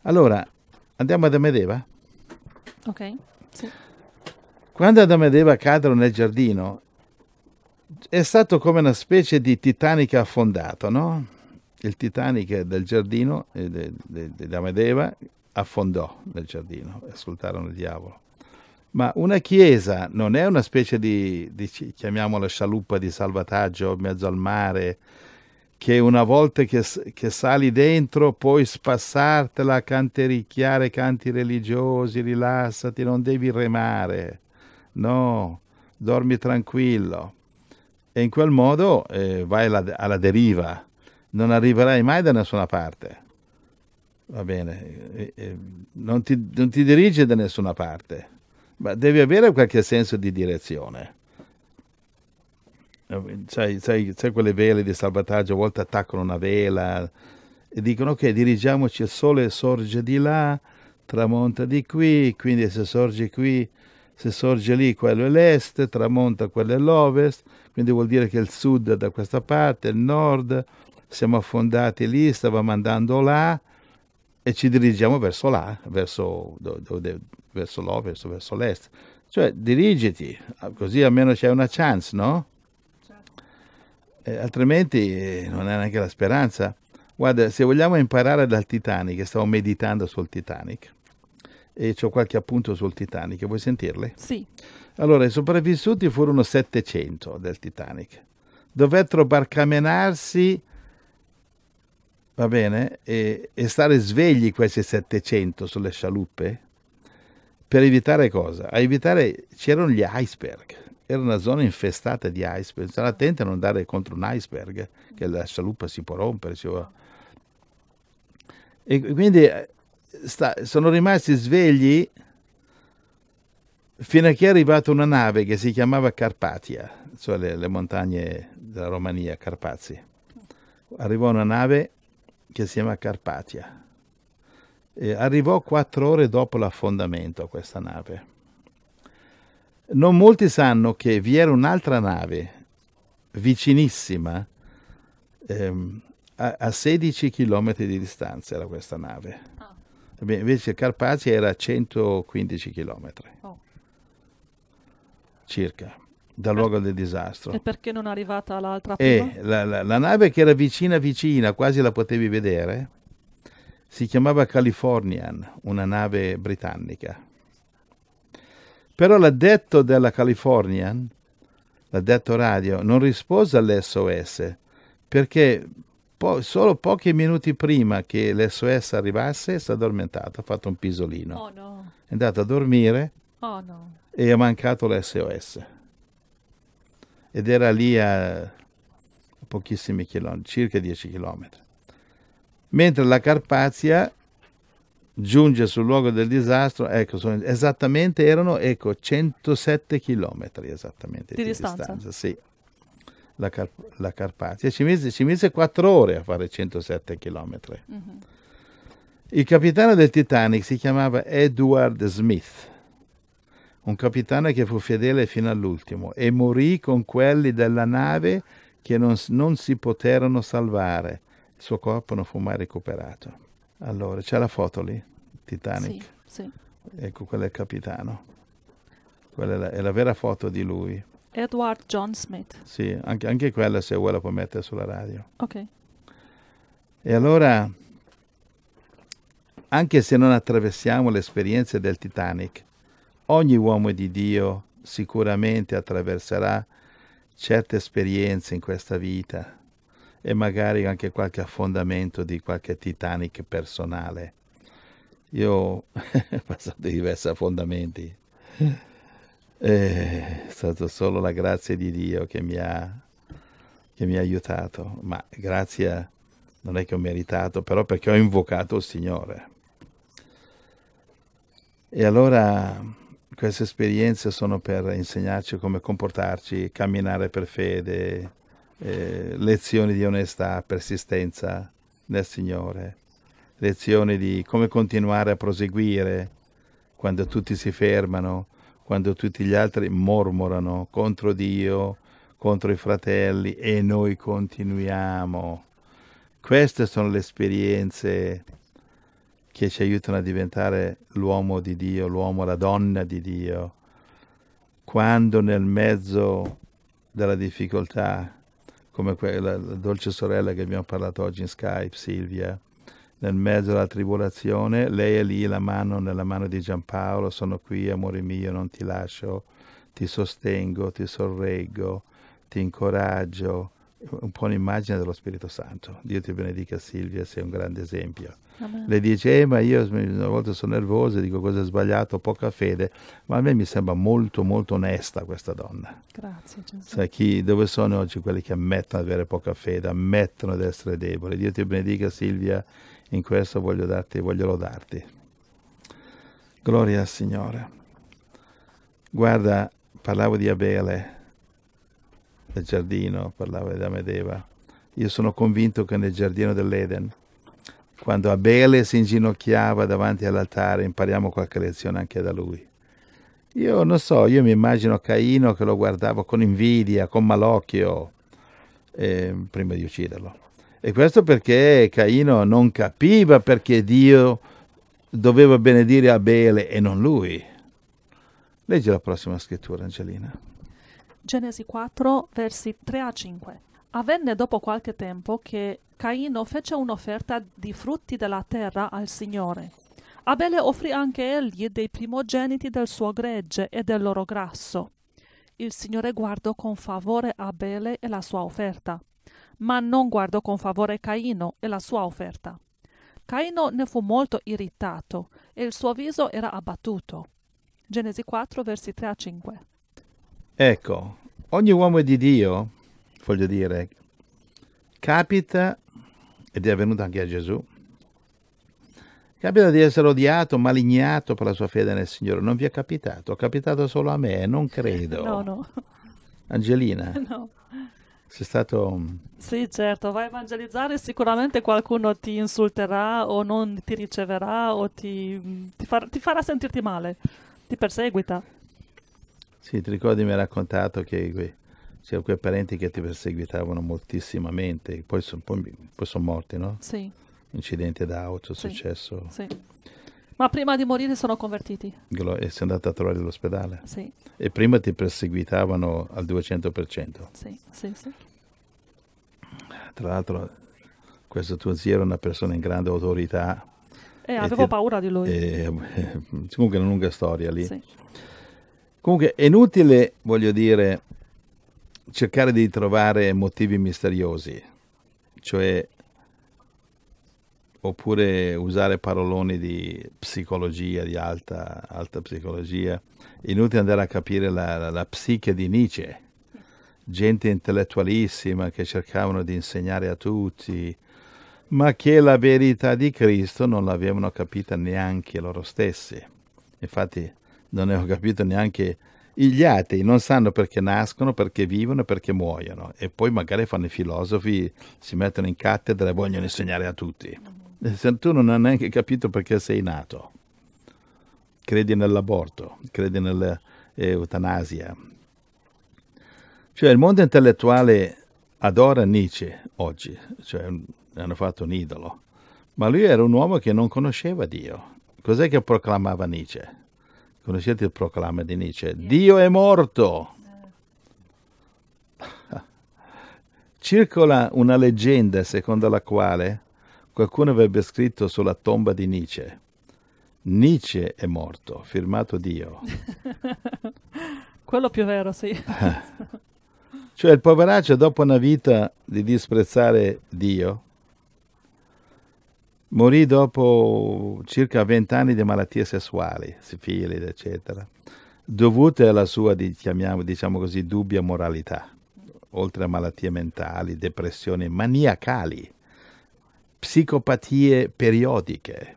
Allora, andiamo ad Amedeva? Ok, sì. Quando Adamo ed Eva cadono nel giardino, è stato come una specie di Titanic affondato, no? Il Titanic del giardino eh, di Adamo ed Eva affondò nel giardino, ascoltarono il diavolo. Ma una chiesa non è una specie di, di chiamiamola scialuppa di salvataggio in mezzo al mare, che una volta che, che sali dentro puoi spassartela a cantericchiare canti religiosi, rilassati, non devi remare no, dormi tranquillo. E in quel modo eh, vai alla, alla, deriva, non arriverai mai da nessuna parte. Va bene, e, eh, e eh, non, ti, non ti dirigi da nessuna parte, ma devi avere qualche senso di direzione. Eh, sai, sai, sai, quelle vele di salvataggio, a volte attaccano una vela e dicono ok, dirigiamoci, il sole sorge di là, tramonta di qui, quindi se sorge qui se sorge lì quello è l'est, tramonta quello è l'ovest, quindi vuol dire che il sud è da questa parte, il nord, siamo affondati lì, stavamo andando là e ci dirigiamo verso là, verso, verso l'ovest, verso l'est. Cioè dirigiti, ah, così almeno c'è una chance, no? Certo. Eh, altrimenti non è neanche la speranza. Guarda, se vogliamo imparare dal Titanic, stavo meditando sul Titanic, e ho qualche appunto sul Titanic. Vuoi sentirle? Sì. Allora, i sopravvissuti furono 700 del Titanic. Dovettero barcamenarsi, va bene, e, e stare svegli questi 700 sulle scialuppe per evitare cosa? A evitare c'erano gli iceberg. Era una zona infestata di iceberg. Stare attenti a non andare contro un iceberg, che la scialuppa si può rompere. Si può... E quindi sta, sono rimasti svegli fino a che è arrivata una nave che si chiamava Carpatia, cioè le, le montagne della Romania, Carpazi. Arrivò una nave che si chiama Carpatia. E arrivò quattro ore dopo l'affondamento questa nave. Non molti sanno che vi era un'altra nave vicinissima, ehm, a, a 16 km di distanza era questa nave invece Carpazia era a 115 km oh. circa dal luogo del disastro. E perché non è arrivata l'altra eh, prima? E la, la, la, nave che era vicina vicina, quasi la potevi vedere, si chiamava Californian, una nave britannica. Però l'addetto della Californian, l'addetto radio, non rispose all'SOS perché po- solo pochi minuti prima che l'SOS arrivasse, si è addormentata, ha fatto un pisolino. Oh no. È andata a dormire oh no. e ha mancato l'SOS. Ed era lì a pochissimi chilometri, circa 10 chilometri. Mentre la Carpazia giunge sul luogo del disastro, ecco, sono, esattamente erano ecco, 107 chilometri esattamente di, di distanza. distanza sì la, Carp- la Carpatia, ci mise, ci mise 4 ore a fare 107 km. Mm-hmm. Il capitano del Titanic si chiamava Edward Smith, un capitano che fu fedele fino all'ultimo e morì con quelli della nave che non, non si poterono salvare. Il suo corpo non fu mai recuperato. Allora, c'è la foto lì, Titanic. Sì, sì. Ecco, quello è il capitano. Quella è la, è la vera foto di lui. Edward John Smith. Sì, anche, anche quella se vuoi la puoi mettere sulla radio. Ok. E allora, anche se non attraversiamo le esperienze del Titanic, ogni uomo di Dio sicuramente attraverserà certe esperienze in questa vita e magari anche qualche affondamento di qualche Titanic personale. Io [LAUGHS] ho passato diversi affondamenti. Eh, è stata solo la grazia di Dio che mi ha, che mi ha aiutato, ma grazia non è che ho meritato, però perché ho invocato il Signore. E allora queste esperienze sono per insegnarci come comportarci, camminare per fede, eh, lezioni di onestà, persistenza nel Signore, lezioni di come continuare a proseguire quando tutti si fermano, quando tutti gli altri mormorano contro Dio, contro i fratelli e noi continuiamo. Queste sono le esperienze che ci aiutano a diventare l'uomo di Dio, l'uomo, la donna di Dio. Quando nel mezzo della difficoltà, come quella la dolce sorella che abbiamo parlato oggi in Skype, Silvia, nel mezzo della tribolazione, lei è lì la mano nella mano di Giampaolo, sono qui, amore mio, non ti lascio, ti sostengo, ti sorreggo, ti incoraggio. Un po' un'immagine dello Spirito Santo. Dio ti benedica Silvia, sei un grande esempio. Amen. Le dice, eh, ma io una volta sono nervosa, dico cosa è sbagliato, poca fede, ma a me mi sembra molto, molto onesta questa donna. Grazie Gesù. Sai chi, dove sono oggi quelli che ammettono di avere poca fede, ammettono di essere deboli. Dio ti benedica Silvia, in questo voglio darti, voglio lodarti. Gloria al Signore. Guarda, parlavo di Abele, del giardino, parlavo di Amedeva. Io sono convinto che nel giardino dell'Eden, quando Abele si inginocchiava davanti all'altare, impariamo qualche lezione anche da lui. Io non so, io mi immagino Caino che lo guardavo con invidia, con malocchio, eh, prima di ucciderlo. E questo perché Caino non capiva perché Dio doveva benedire Abele e non lui. Leggi la prossima scrittura, Angelina. Genesi 4, versi 3 a 5. Avvenne dopo qualche tempo che Caino fece un'offerta di frutti della terra al Signore. Abele offrì anche egli dei primogeniti del suo gregge e del loro grasso. Il Signore guardò con favore Abele e la sua offerta, ma non guardò con favore Caino e la sua offerta. Caino ne fu molto irritato e il suo viso era abbattuto. Genesi 4, versi 3 a 5. Ecco, ogni uomo di Dio, voglio dire, capita, ed è avvenuto anche a Gesù, capita di essere odiato, malignato per la sua fede nel Signore. Non vi è capitato, è capitato solo a me, non credo. [LAUGHS] No, no. Angelina. [LAUGHS] No. Sei stato... Mm, sì, certo, vai a evangelizzare, sicuramente qualcuno ti insulterà o non ti riceverà o ti, mm, ti, far, ti farà sentirti male, ti perseguita. Sì, ti ricordi mi ha raccontato che c'erano cioè, quei parenti che ti perseguitavano moltissimamente, poi, son, sono morti, no? Sì. Incidente d'auto, sì. successo. Sì. Ma prima di morire sono convertiti. E sei andato a trovare l'ospedale? Sì. E prima ti perseguitavano al 200%? Sì, sì, sì. Tra l'altro, questo tuo zio era una persona in grande autorità. Eh, e avevo ti... paura di lui. E... Eh, comunque una lunga storia lì. Sì. Comunque è inutile, voglio dire, cercare di trovare motivi misteriosi, cioè oppure usare paroloni di psicologia, di alta, alta psicologia. Inutile andare a capire la, la, la psiche di Nietzsche, gente intellettualissima che cercavano di insegnare a tutti, ma che la verità di Cristo non l'avevano capita neanche loro stessi. Infatti non ne ho capito neanche gli atei, non sanno perché nascono, perché vivono e perché muoiono. E poi magari fanno i filosofi, si mettono in cattedra e vogliono insegnare a tutti. Eh, tu non hai neanche capito perché sei nato. Credi nell'aborto, credi nell'eutanasia. Cioè il mondo intellettuale adora Nietzsche oggi, cioè hanno fatto un idolo, ma lui era un uomo che non conosceva Dio. Cos'è che proclamava Nietzsche? Conoscete il proclama di Nietzsche? Dio è morto! [LAUGHS] Circola una leggenda secondo la quale Qualcuno avrebbe scritto sulla tomba di Nietzsche. Nietzsche è morto, firmato Dio. [LAUGHS] Quello più vero, sì. [LAUGHS] cioè il poveraccio dopo una vita di disprezzare Dio, morì dopo circa vent'anni di malattie sessuali, sifilide, eccetera, dovute alla sua, diciamo, diciamo così, dubbia moralità, oltre a malattie mentali, depressioni maniacali psicopatie periodiche.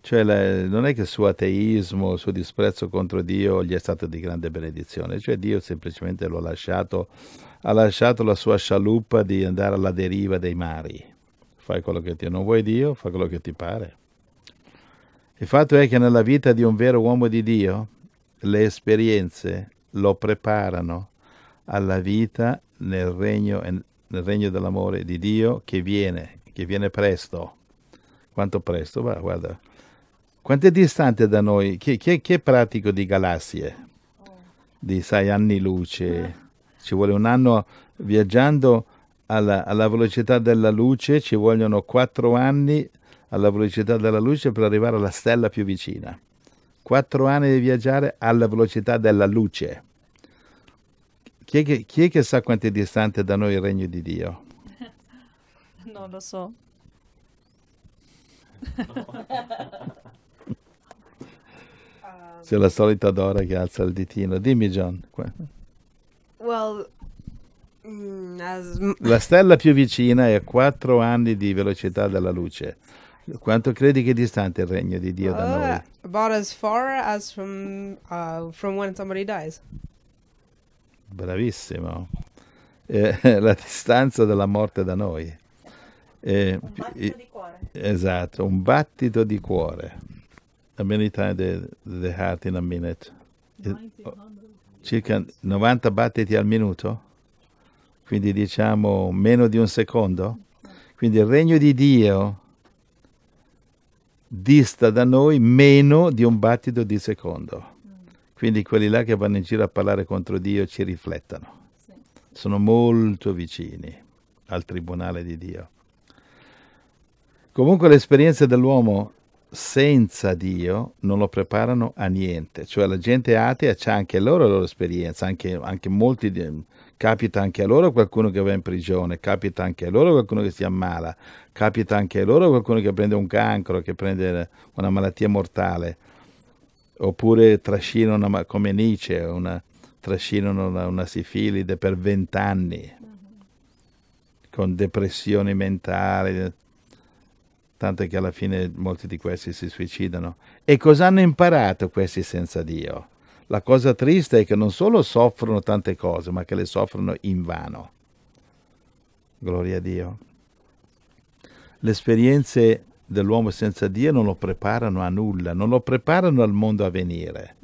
Cioè le, non è che il suo ateismo, il suo disprezzo contro Dio gli è stato di grande benedizione, cioè Dio semplicemente lo ha lasciato, ha lasciato la sua scialuppa di andare alla deriva dei mari. Fai quello che ti non vuoi Dio, fai quello che ti pare. Il fatto è che nella vita di un vero uomo di Dio le esperienze lo preparano alla vita nel regno, nel regno dell'amore di Dio che viene che viene presto. Quanto presto? Va, guarda. Quanto è distante da noi? Chi, chi, chi è pratico di galassie? Di sei anni luce. Ci vuole un anno viaggiando alla, alla velocità della luce, ci vogliono quattro anni alla velocità della luce per arrivare alla stella più vicina. Quattro anni di viaggiare alla velocità della luce. Chi è, che, chi è che, sa quanto è distante da noi il regno di Dio? Non lo so. C'è [LAUGHS] la solita Dora che alza il ditino. Dimmi, John. Well, mm, as... La stella più vicina è a 4 anni di velocità della luce. Quanto credi che è distante il regno di Dio uh, da noi? About as far as from, uh, from when somebody dies. Bravissimo. Eh, [LAUGHS] la distanza della morte da noi. Eh, un battito di cuore. Esatto, un battito di cuore. A many times the, the heart in a minute. 90, eh, Circa 90 battiti al minuto, quindi diciamo meno di un secondo. Quindi il regno di Dio dista da noi meno di un battito di secondo. Quindi quelli là che vanno in giro a parlare contro Dio ci riflettono. Sono molto vicini al tribunale di Dio. Comunque le esperienze dell'uomo senza Dio non lo preparano a niente, cioè la gente atea ha anche loro la loro esperienza, anche, anche molti di, capita anche a loro qualcuno che va in prigione, capita anche a loro qualcuno che si ammala, capita anche a loro qualcuno che prende un cancro, che prende una malattia mortale, oppure trascinano come Nietzsche, una, trascinano una, una sifilide per vent'anni, mm-hmm. con depressioni mentali tanto che alla fine molti di questi si suicidano. E cosa hanno imparato questi senza Dio? La cosa triste è che non solo soffrono tante cose, ma che le soffrono in vano. Gloria a Dio. Le esperienze dell'uomo senza Dio non lo preparano a nulla, non lo preparano al mondo a venire,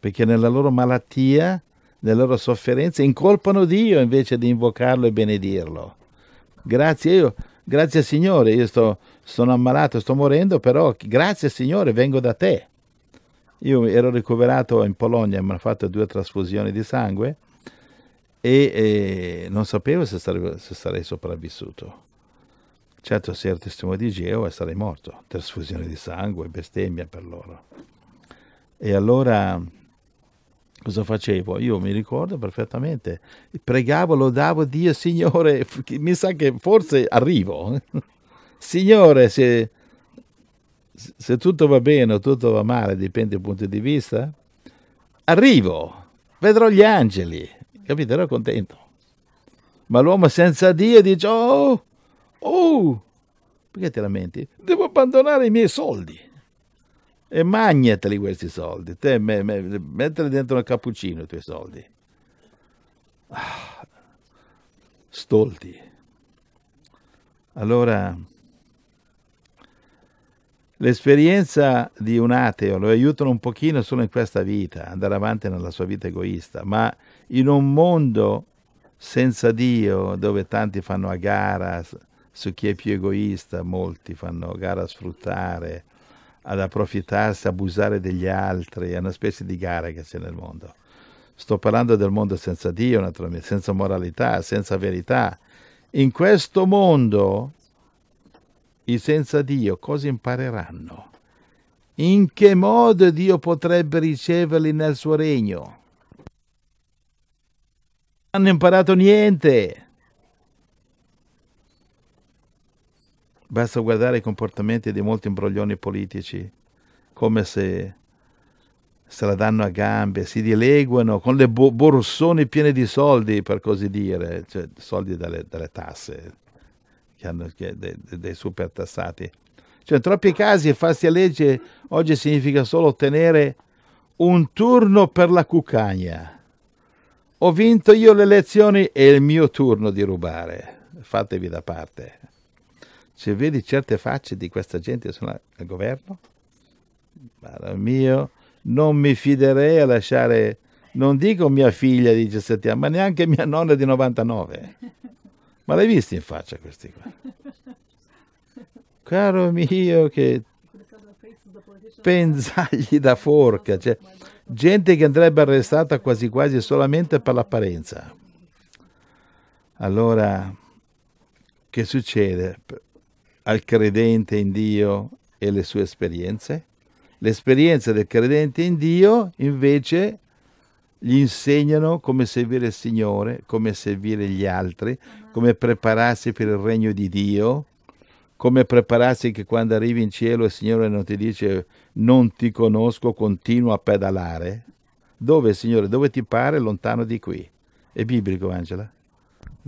perché nella loro malattia, nella loro sofferenza, incolpano Dio invece di invocarlo e benedirlo. Grazie, io grazie Signore, io sto, sono ammalato, sto morendo, però grazie Signore, vengo da te. Io ero ricoverato in Polonia, mi hanno fatto due trasfusioni di sangue e, e non sapevo se, sare, se sarei sopravvissuto. Certo, se ero testimone di Geo sarei morto. Trasfusione di sangue, bestemmia per loro. E allora cosa facevo? Io mi ricordo perfettamente, pregavo, lodavo Dio, Signore, mi sa che forse arrivo. [LAUGHS] Signore, se, se tutto va bene o tutto va male, dipende dal punto di vista, arrivo, vedrò gli angeli, capito? Ero contento. Ma l'uomo senza Dio dice, oh, oh, perché ti lamenti? Devo abbandonare i miei soldi e magnateli questi soldi, te, me, me, metteli dentro un cappuccino i tuoi soldi. Ah, stolti. Allora, l'esperienza di un ateo lo aiutano un pochino solo in questa vita, andare avanti nella sua vita egoista, ma in un mondo senza Dio, dove tanti fanno a gara su chi è più egoista, molti fanno a gara a sfruttare, ad approfittarsi, abusare degli altri, è una specie di gara che c'è nel mondo. Sto parlando del mondo senza Dio, naturalmente, senza moralità, senza verità. In questo mondo i senza Dio cosa impareranno? In che modo Dio potrebbe riceverli nel suo regno? Non hanno imparato niente. Basta guardare i comportamenti di molti imbroglioni politici, come se se la danno a gambe, si dileguano con le bo- borsone piene di soldi, per così dire, cioè soldi dalle, dalle tasse, che hanno, che dei, dei super tassati. Cioè, in troppi casi farsi a legge oggi significa solo ottenere un turno per la cucagna. Ho vinto io le elezioni e il mio turno di rubare. Fatevi da parte se vedi certe facce di questa gente che sono al governo, Madre mio, non mi fiderei a lasciare, non dico mia figlia di 17 anni, ma neanche mia nonna di 99. Ma l'hai vista in faccia questi qua? Caro mio, che penzagli da forca, cioè, gente che andrebbe arrestata quasi quasi solamente per l'apparenza. Allora, che succede? al credente in Dio e le sue esperienze? L'esperienza del credente in Dio invece gli insegnano come servire il Signore, come servire gli altri, come prepararsi per il regno di Dio, come prepararsi che quando arrivi in cielo il Signore non ti dice non ti conosco, continua a pedalare. Dove, Signore? Dove ti pare? Lontano di qui. È biblico, Angela?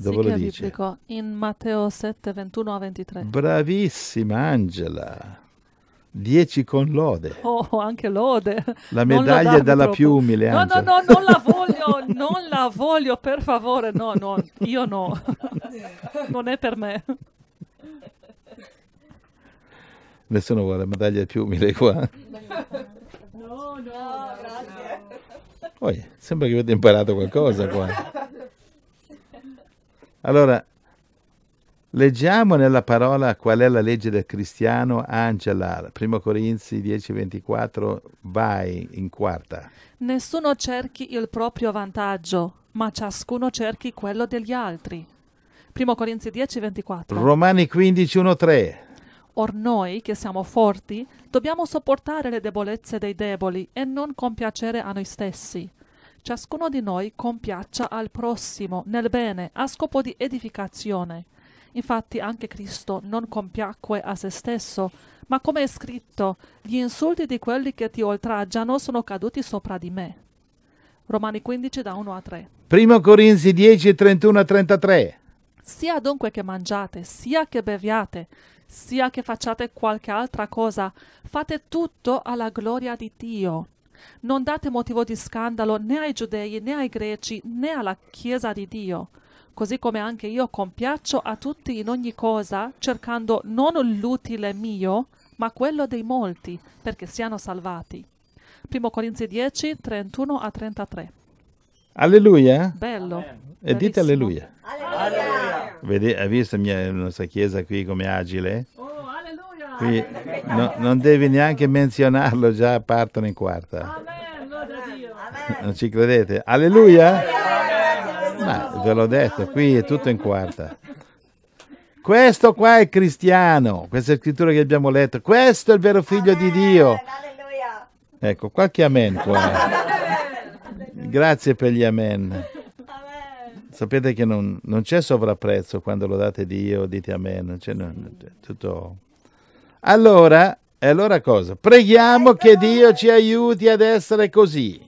Dove sì, lo dice? Biblico, in Matteo 7, 21 a 23. Bravissima Angela. 10 con lode. Oh, anche lode. La medaglia è dalla più umile. No, Angela. no, no, non la voglio, non la voglio, per favore. No, no, io no. [LAUGHS] Non è per me. Nessuno vuole la medaglia più umile qua. No, no, grazie. Poi, sembra che avete imparato qualcosa qua. [LAUGHS] Allora, leggiamo nella parola qual è la legge del cristiano Angela, 1 Corinzi 10:24, vai in quarta. Nessuno cerchi il proprio vantaggio, ma ciascuno cerchi quello degli altri. 1 Corinzi 10:24. Romani 15:1-3. Or noi che siamo forti dobbiamo sopportare le debolezze dei deboli e non compiacere a noi stessi ciascuno di noi compiaccia al prossimo nel bene a scopo di edificazione. Infatti anche Cristo non compiacque a se stesso, ma come è scritto, gli insulti di quelli che ti oltraggiano sono caduti sopra di me. Romani 15 da 1 a 3. 1 Corinzi 10, 31 a 33. Sia dunque che mangiate, sia che beviate, sia che facciate qualche altra cosa, fate tutto alla gloria di Dio. Non date motivo di scandalo né ai giudei né ai greci né alla Chiesa di Dio, così come anche io compiaccio a tutti in ogni cosa, cercando non l'utile mio, ma quello dei molti, perché siano salvati. 1 Corinzi 10, 31 a 33. Alleluia. Bello. Amen. E dite alleluia. Alleluia. alleluia. Vedi, hai visto la nostra chiesa qui come agile? Oh. Qui, no, non devi neanche menzionarlo, già partono in quarta. Non ci credete? Alleluia? Ma ve l'ho detto, qui è tutto in quarta. Questo qua è cristiano, questa è scrittura che abbiamo letto, questo è il vero figlio di Dio. Ecco, qualche amen qua. Grazie per gli amen. Sapete che non, non c'è sovrapprezzo quando lo date Dio, dite amen, non c'è, tutto allora, allora cosa? Preghiamo che Dio ci aiuti ad essere così.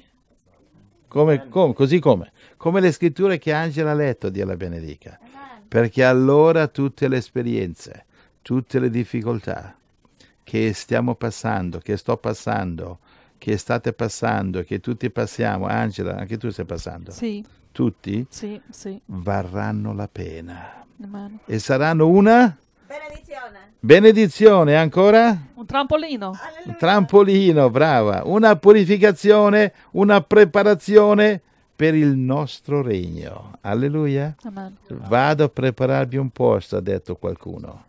Come, come, così come? Come le scritture che Angela ha letto, Dio la benedica. Perché allora tutte le esperienze, tutte le difficoltà che stiamo passando, che sto passando, che state passando, che tutti passiamo, Angela, anche tu stai passando. Sì. Tutti? Sì, sì. Varranno la pena. Amen. E saranno una? Benedizione. Benedizione ancora? Un trampolino. Un trampolino, brava. Una purificazione, una preparazione per il nostro regno. Alleluia. Amen. Vado a prepararvi un posto, ha detto qualcuno,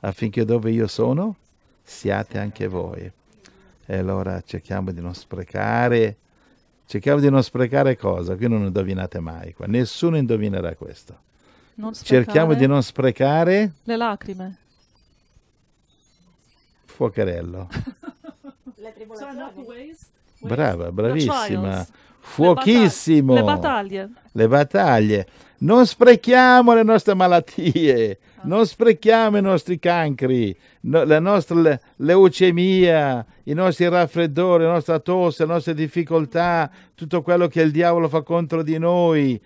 affinché dove io sono siate anche voi. E allora cerchiamo di non sprecare, cerchiamo di non sprecare cosa, qui non indovinate mai, qua. nessuno indovinerà questo cerchiamo di non sprecare le lacrime. Fuocherello. [LAUGHS] le Brava, bravissima. Fuochissimo. Le battaglie. Le battaglie. Non sprechiamo le nostre malattie, ah. non sprechiamo i nostri cancri, no, la nostra leucemia, i nostri raffreddori, la nostra tosse, le nostre difficoltà, tutto quello che il diavolo fa contro di noi.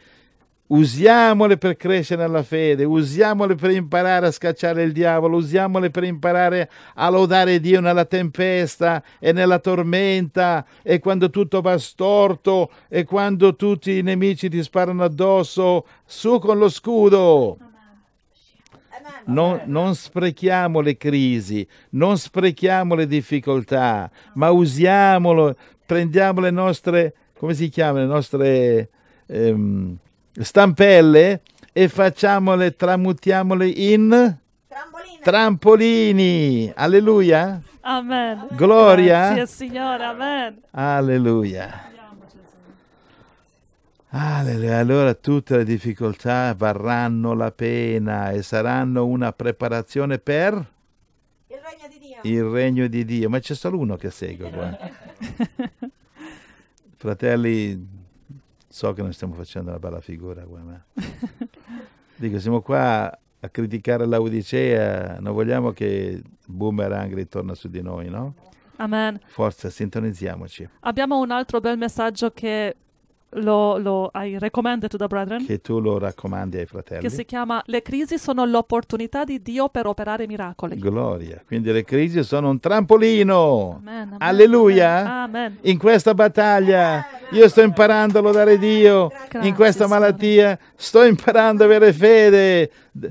Usiamole per crescere nella fede, usiamole per imparare a scacciare il diavolo, usiamole per imparare a lodare Dio nella tempesta e nella tormenta e quando tutto va storto e quando tutti i nemici ti sparano addosso, su con lo scudo. Non, non, sprechiamo le crisi, non sprechiamo le difficoltà, ma usiamolo, prendiamo le nostre, come si chiama, le nostre... Ehm, stampelle e facciamole, tramutiamole in trampolini. Alleluia. Amen. Gloria. Grazie Signore, amen. Alleluia. Alleluia. Allora tutte le difficoltà varranno la pena e saranno una preparazione per il regno di Dio. Il regno di Dio. Ma c'è solo uno che segue qua. [LAUGHS] Fratelli, so che noi stiamo facendo una bella figura qua, ma... [LAUGHS] Dico, siamo qua a criticare l'Odicea, non vogliamo che Boomerang ritorna su di noi, no? Amen. Forza, sintonizziamoci. Abbiamo un altro bel messaggio che lo, lo hai recommended to the brethren. Che tu lo raccomandi ai fratelli. Che si chiama Le crisi sono l'opportunità di Dio per operare miracoli. Gloria. Quindi le crisi sono un trampolino. Amen, amen, Alleluia. Amen. In questa battaglia io sto imparando a lodare Dio. Grazie, in questa malattia sto imparando a avere fede.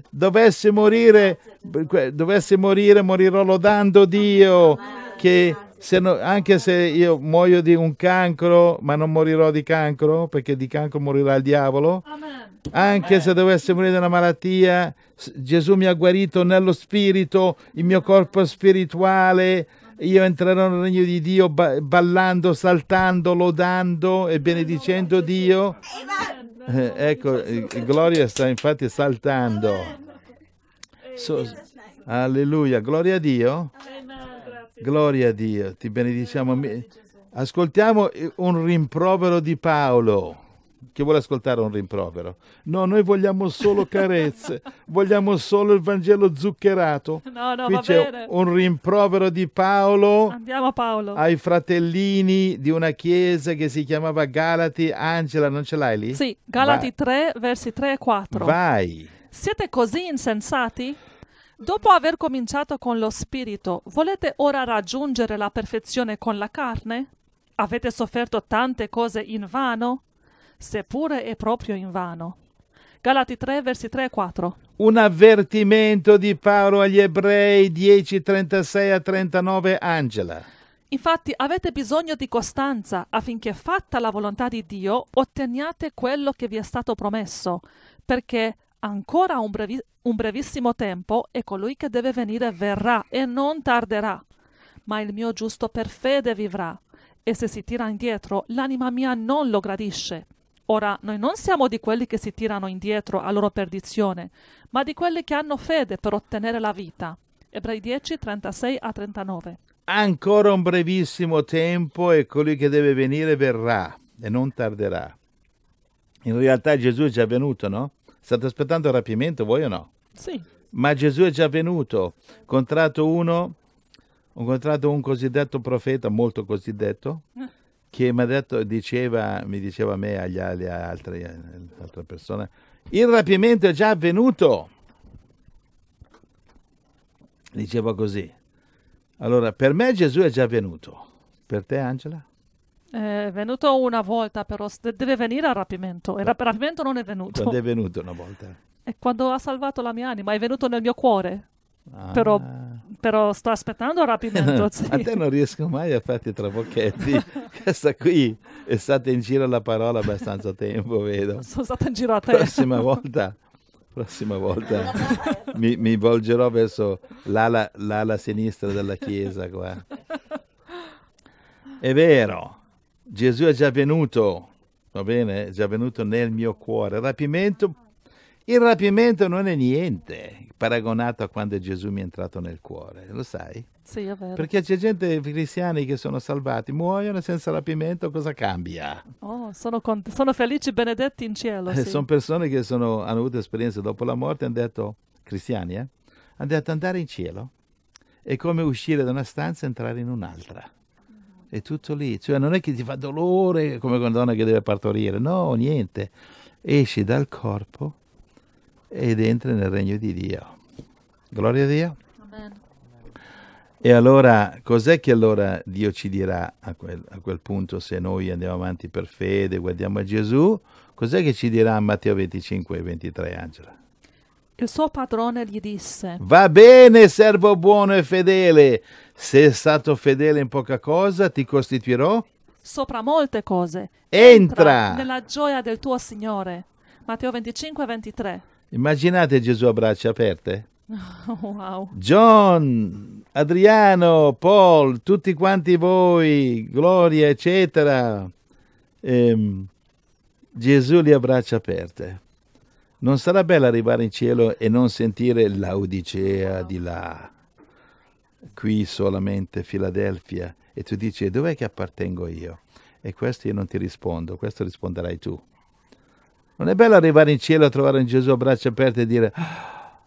Dovessi morire, dovessi morire, morirò lodando Dio. Che se no, anche se io muoio di un cancro, ma non morirò di cancro, perché di cancro morirà il diavolo. Amen. Anche Amen. se dovessi morire di una malattia, Gesù mi ha guarito nello spirito, il mio corpo spirituale. Io entrerò nel regno di Dio ballando, saltando, lodando e benedicendo Dio. Eh, ecco, eh, Gloria sta infatti saltando. So, alleluia, gloria a Dio. Amen. Gloria a Dio, ti benediciamo. Ascoltiamo eh, un rimprovero di Paolo. Che vuole ascoltare un rimprovero? No, noi vogliamo solo carezze, [LAUGHS] vogliamo solo il Vangelo zuccherato. No, no, Qui c'è bene. un rimprovero di Paolo, Andiamo, Paolo ai fratellini di una chiesa che si chiamava Galati. Angela, non ce l'hai lì? Sì, Galati Vai. 3, versi 3 e 4. Vai. Siete così insensati? Dopo aver cominciato con lo spirito, volete ora raggiungere la perfezione con la carne? Avete sofferto tante cose in vano? Seppure è proprio in vano. Galati 3, versi 3 e 4. Un avvertimento di Paolo agli ebrei 10, 36 a 39, Angela. Infatti avete bisogno di costanza affinché fatta la volontà di Dio otteniate quello che vi è stato promesso, perché ancora un, brevi- un brevissimo tempo e colui che deve venire verrà e non tarderà. Ma il mio giusto per fede vivrà, e se si tira indietro, l'anima mia non lo gradisce. Ora, noi non siamo di quelli che si tirano indietro a loro perdizione, ma di quelli che hanno fede per ottenere la vita. Ebrei 10, 36 a 39. Ancora un brevissimo tempo e colui che deve venire verrà e non tarderà. In realtà Gesù è già venuto, no? State aspettando il rapimento voi o no? Sì. Ma Gesù è già venuto. Contratto uno, ho incontrato un cosiddetto profeta, molto cosiddetto, mm. che mi, detto, diceva, mi diceva a me e agli, agli altri, altre persone, il rapimento è già avvenuto. Diceva così. Allora, per me Gesù è già venuto. Per te, Angela? Eh, è venuto una volta, però deve venire al rapimento. Il rap- rapimento non è venuto. Quando è venuto una volta? E quando ha salvato la mia anima, è venuto nel mio cuore. Ah. Però, però sto aspettando il rapimento. [LAUGHS] sì. A te non riesco mai a farti trabocchetti. [LAUGHS] Questa qui è stata in giro la parola abbastanza tempo, vedo. Sono stata in giro a te. Prossima volta, prossima volta mi, mi volgerò verso l'ala, l'ala sinistra della chiesa qua. È vero, Gesù è già venuto, va bene? È già venuto nel mio cuore. Il rapimento, il rapimento non è niente paragonato a quando Gesù mi è entrato nel cuore, lo sai? Sì, è vero. Perché c'è gente, cristiani che sono salvati, muoiono senza rapimento, cosa cambia? Oh, sono, cont- sono felici, benedetti in cielo. Eh, sì. sono persone che sono, hanno avuto esperienze dopo la morte hanno detto, cristiani, eh? hanno detto andare in cielo è come uscire da una stanza e entrare in un'altra è tutto lì, cioè non è che ti fa dolore come una donna che deve partorire, no, niente, esci dal corpo ed entri nel regno di Dio. Gloria a Dio. Amen. E allora, cos'è che allora Dio ci dirà a quel, a quel, punto se noi andiamo avanti per fede, guardiamo a Gesù? Cos'è che ci dirà Matteo 25 23, Angela? Il suo padrone gli disse: Va bene, servo buono e fedele, se è stato fedele in poca cosa, ti costituirò sopra molte cose. Entra, Entra nella gioia del tuo Signore. Matteo 25, 23. Immaginate Gesù a braccia aperte. [LAUGHS] wow. John, Adriano, Paul, tutti quanti voi, Gloria, eccetera. Ehm, Gesù li abbraccia aperte. Non sarà bello arrivare in cielo e non sentire l'audicea wow. di là qui solamente Filadelfia e tu dici dov'è che appartengo io? E questo io non ti rispondo, questo risponderai tu. Non è bello arrivare in cielo a trovare in Gesù a braccia aperte e dire ah,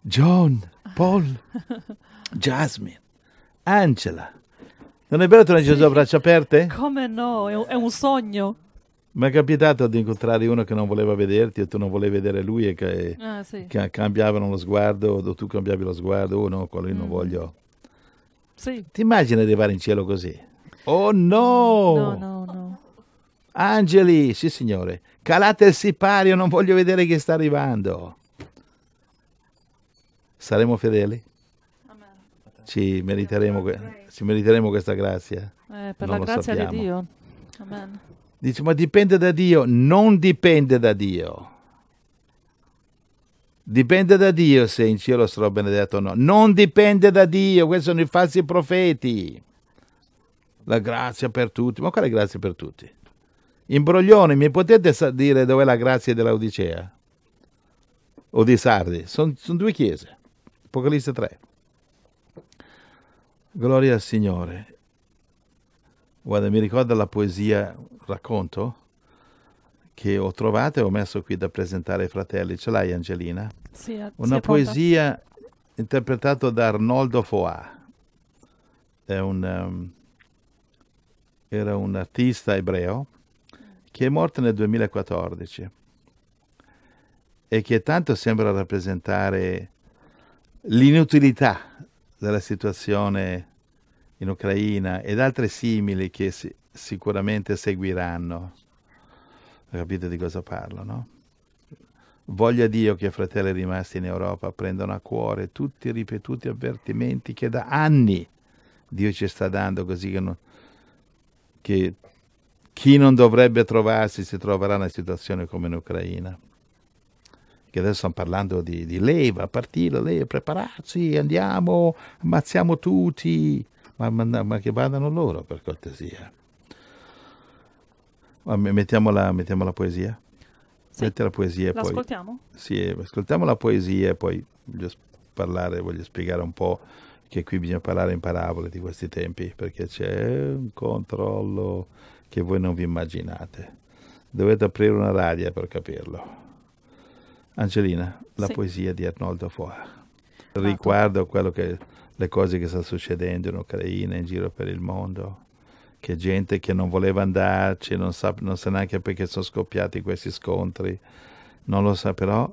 John, Paul, [LAUGHS] Jasmine, Angela. Non è bello trovare in Gesù a braccia aperte? Come no, è un sogno. Mi è capitato di incontrare uno che non voleva vederti e tu non volevi vedere lui e che, ah, sì. che cambiavano lo sguardo o tu cambiavi lo sguardo, oh no, quello io mm. non voglio sì. Ti immagini arrivare in cielo così? Oh no! No, no, no. Angeli, sì signore, calate il sipario, non voglio vedere chi sta arrivando. Saremo fedeli? Ci meriteremo, ci meriteremo questa grazia? Eh, per non la grazia sappiamo. di Dio. Amen. Dice, ma dipende da Dio? Non dipende da Dio Dipende da Dio se in cielo sarò benedetto o no. Non dipende da Dio, questi sono i falsi profeti. La grazia per tutti. Ma quale grazia per tutti? Imbroglioni, mi potete dire dov'è la grazia dell'Odicea? O di Sardi? Sono, sono due chiese. Apocalisse 3. Gloria al Signore. Guarda, mi ricorda la poesia racconto che ho trovato e ho messo qui da presentare ai fratelli. Ce l'hai Angelina? Sì, eh, Una poesia interpretata da Arnoldo Foà. Un, um, era un artista ebreo che è morto nel 2014 e che tanto sembra rappresentare l'inutilità della situazione in Ucraina ed altre simili che si, sicuramente seguiranno Capite di cosa parlo, no? Voglia Dio che i fratelli rimasti in Europa prendano a cuore tutti i ripetuti avvertimenti che da anni Dio ci sta dando così che, non, che chi non dovrebbe trovarsi si troverà in una situazione come in Ucraina. Che adesso stiamo parlando di, di leva, partire, leva, prepararsi, andiamo, ammazziamo tutti, ma, ma, ma che vadano loro per cortesia. Ah, mettiamo la, mettiamo la poesia. Sì. Metti la poesia e poi. Ascoltiamo? Sì, ascoltiamo la poesia e poi voglio parlare, voglio spiegare un po' che qui bisogna parlare in parabole di questi tempi, perché c'è un controllo che voi non vi immaginate. Dovete aprire una radia per capirlo. Angelina, la sì. poesia di Arnoldo Foa esatto. riguardo a quello che le cose che stanno succedendo in Ucraina, in giro per il mondo che gente che non voleva andarci, non sa, non sa neanche perché sono scoppiati questi scontri, non lo sa però,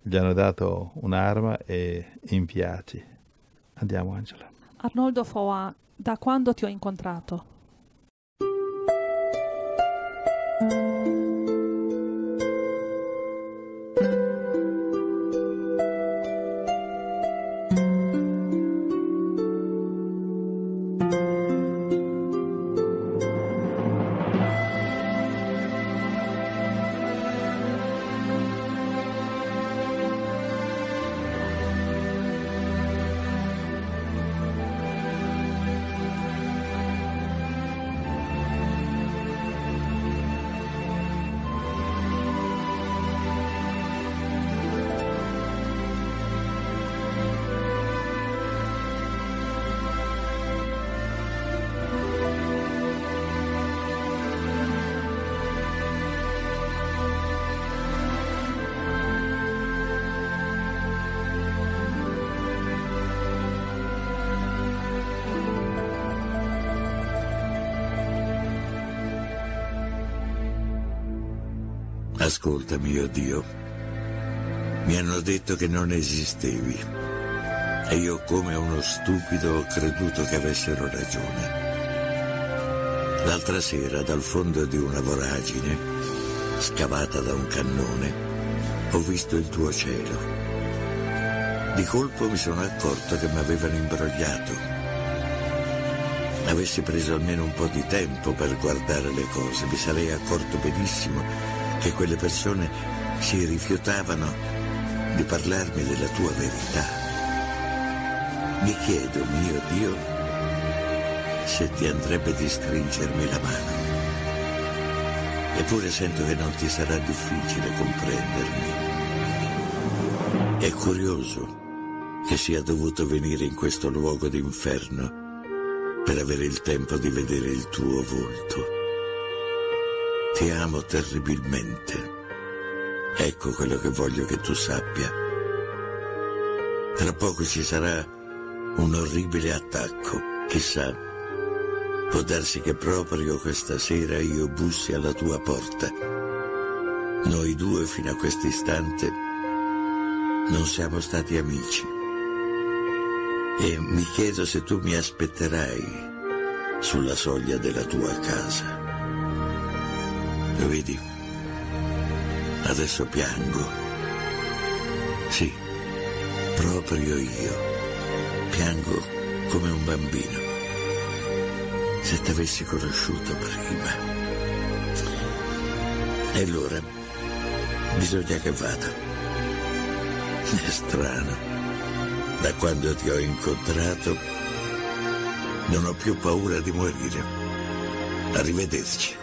gli hanno dato un'arma e inviati. Andiamo Angela. Arnoldo Foa, da quando ti ho incontrato? Ascoltami, o oh Dio. Mi hanno detto che non esistevi e io come uno stupido ho creduto che avessero ragione. L'altra sera, dal fondo di una voragine, scavata da un cannone, ho visto il tuo cielo. Di colpo mi sono accorto che mi avevano imbrogliato. Avessi preso almeno un po' di tempo per guardare le cose, mi sarei accorto benissimo che quelle persone si rifiutavano di parlarmi della tua verità. Mi chiedo, mio Dio, se ti andrebbe di stringermi la mano. Eppure sento che non ti sarà difficile comprendermi. È curioso che sia dovuto venire in questo luogo d'inferno per avere il tempo di vedere il tuo volto. Ti amo terribilmente. Ecco quello che voglio che tu sappia. Tra poco ci sarà un orribile attacco. Chissà, può darsi che proprio questa sera io bussi alla tua porta. Noi due fino a quest'istante non siamo stati amici. E mi chiedo se tu mi aspetterai sulla soglia della tua casa. Lo vedi? Adesso piango. Sì, proprio io. Piango come un bambino. Se t'avessi conosciuto prima. E allora bisogna che vada. È strano. Da quando ti ho incontrato non ho più paura di morire. Arrivederci.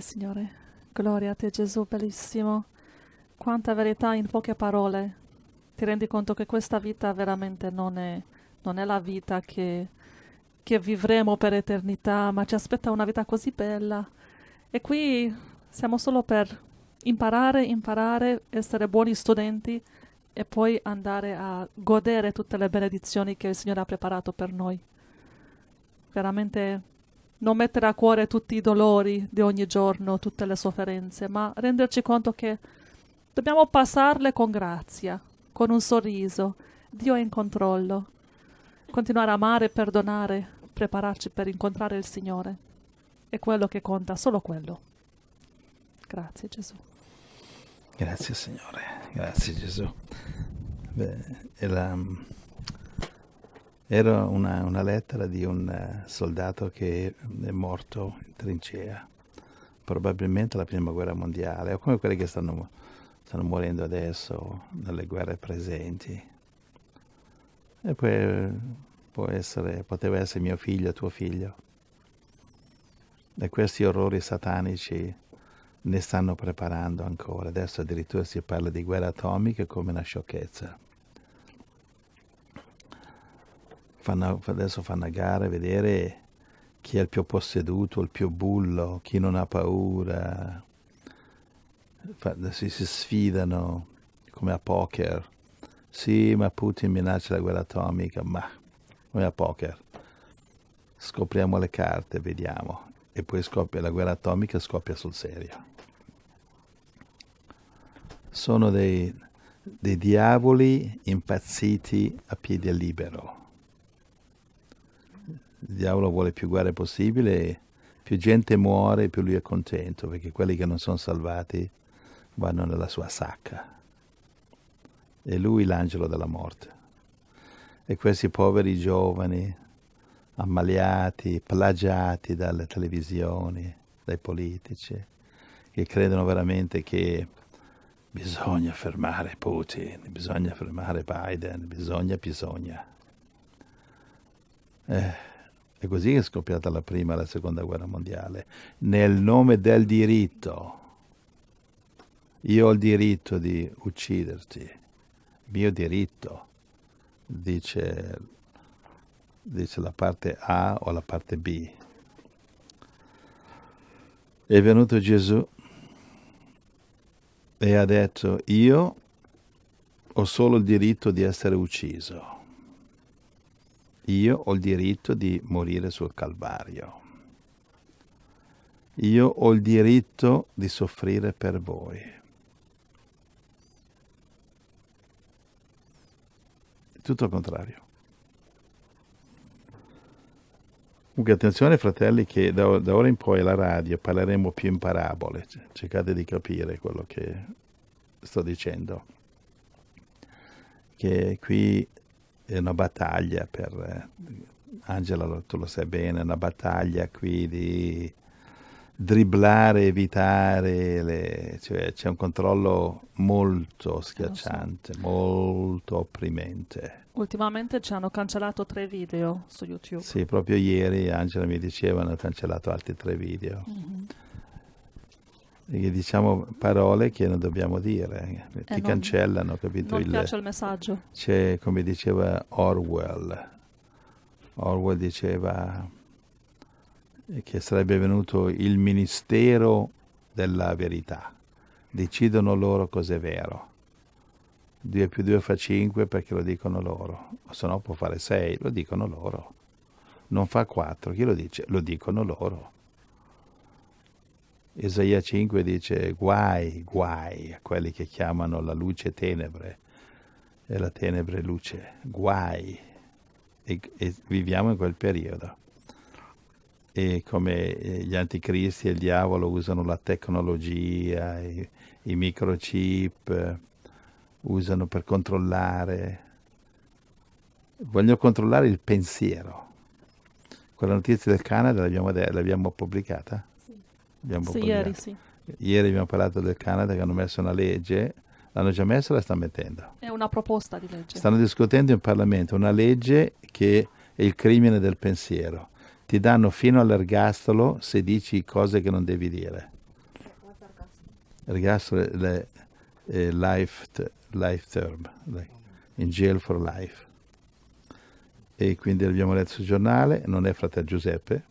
Grazie Signore. Gloria a te Gesù, bellissimo. Quanta verità in poche parole. Ti rendi conto che questa vita veramente non è, non è la vita che, che vivremo per eternità, ma ci aspetta una vita così bella. E qui siamo solo per imparare, imparare, essere buoni studenti e poi andare a godere tutte le benedizioni che il Signore ha preparato per noi. Veramente non mettere a cuore tutti i dolori di ogni giorno, tutte le sofferenze, ma renderci conto che dobbiamo passarle con grazia, con un sorriso. Dio è in controllo. Continuare a amare, perdonare, prepararci per incontrare il Signore. È quello che conta, solo quello. Grazie Gesù. Grazie Signore, grazie Gesù. Beh, era una, una lettera di un eh, soldato che è morto in trincea, probabilmente la prima guerra mondiale, o come quelli che stanno, stanno morendo adesso nelle guerre presenti. E poi può essere, poteva essere mio figlio, tuo figlio. E questi orrori satanici ne stanno preparando ancora. Adesso addirittura si parla di guerra atomica come una sciocchezza. fanno, adesso fanno gare a vedere chi è il più posseduto, il più bullo, chi non ha paura, si, si sfidano come a poker. Sì, ma Putin minaccia la guerra atomica, ma come a poker. Scopriamo le carte, vediamo. E poi scoppia la guerra atomica scoppia sul serio. Sono dei, dei diavoli impazziti a piede libero. Il diavolo vuole più guerre possibile, più gente muore, più lui è contento, perché quelli che non sono salvati vanno nella sua sacca. E lui l'angelo della morte. E questi poveri giovani, ammaliati, plagiati dalle televisioni, dai politici, che credono veramente che bisogna fermare Putin, bisogna fermare Biden, bisogna, bisogna. Eh. E così è scoppiata la prima e la seconda guerra mondiale, nel nome del diritto. Io ho il diritto di ucciderti, mio diritto, dice, dice la parte A o la parte B. È venuto Gesù e ha detto, io ho solo il diritto di essere ucciso io ho il diritto di morire sul Calvario. Io ho il diritto di soffrire per voi. Tutto al contrario. Comunque attenzione fratelli che da, da, ora in poi alla radio parleremo più in parabole, cercate di capire quello che sto dicendo, che qui è una battaglia per... Eh, Angela, tu lo sai bene, è una battaglia qui di dribblare, evitare, le, cioè c'è un controllo molto eh, schiacciante, so. molto opprimente. Ultimamente ci hanno cancellato tre video su YouTube. Sì, proprio ieri Angela mi diceva hanno cancellato altri tre video. Mm-hmm diciamo parole che non dobbiamo dire, eh, ti eh, non, cancellano, capito? Non il, piace il messaggio. C'è, come diceva Orwell, Orwell diceva che sarebbe venuto il ministero della verità, decidono loro cosa è vero. 2 più 2 fa 5 perché lo dicono loro, se no può fare 6, lo dicono loro. Non fa 4, chi lo dice? Lo dicono loro. Isaia 5 dice guai, guai a quelli che chiamano la luce tenebre e la tenebre luce, guai. E, e viviamo in quel periodo. E come eh, gli anticristi e il diavolo usano la tecnologia, i, i microchip, usano per controllare. Vogliono controllare il pensiero. Quella notizia del Canada l'abbiamo, l'abbiamo pubblicata? Abbiamo sì, ieri, sì. ieri abbiamo parlato del Canada che hanno messo una legge, l'hanno già messa e la stanno mettendo. È una proposta di legge. Stanno discutendo in Parlamento una legge che è il crimine del pensiero. Ti danno fino all'ergastolo se dici cose che non devi dire. Ergastolo è life, life term, in jail for life. E quindi l'abbiamo letto sul giornale, non è fratello Giuseppe,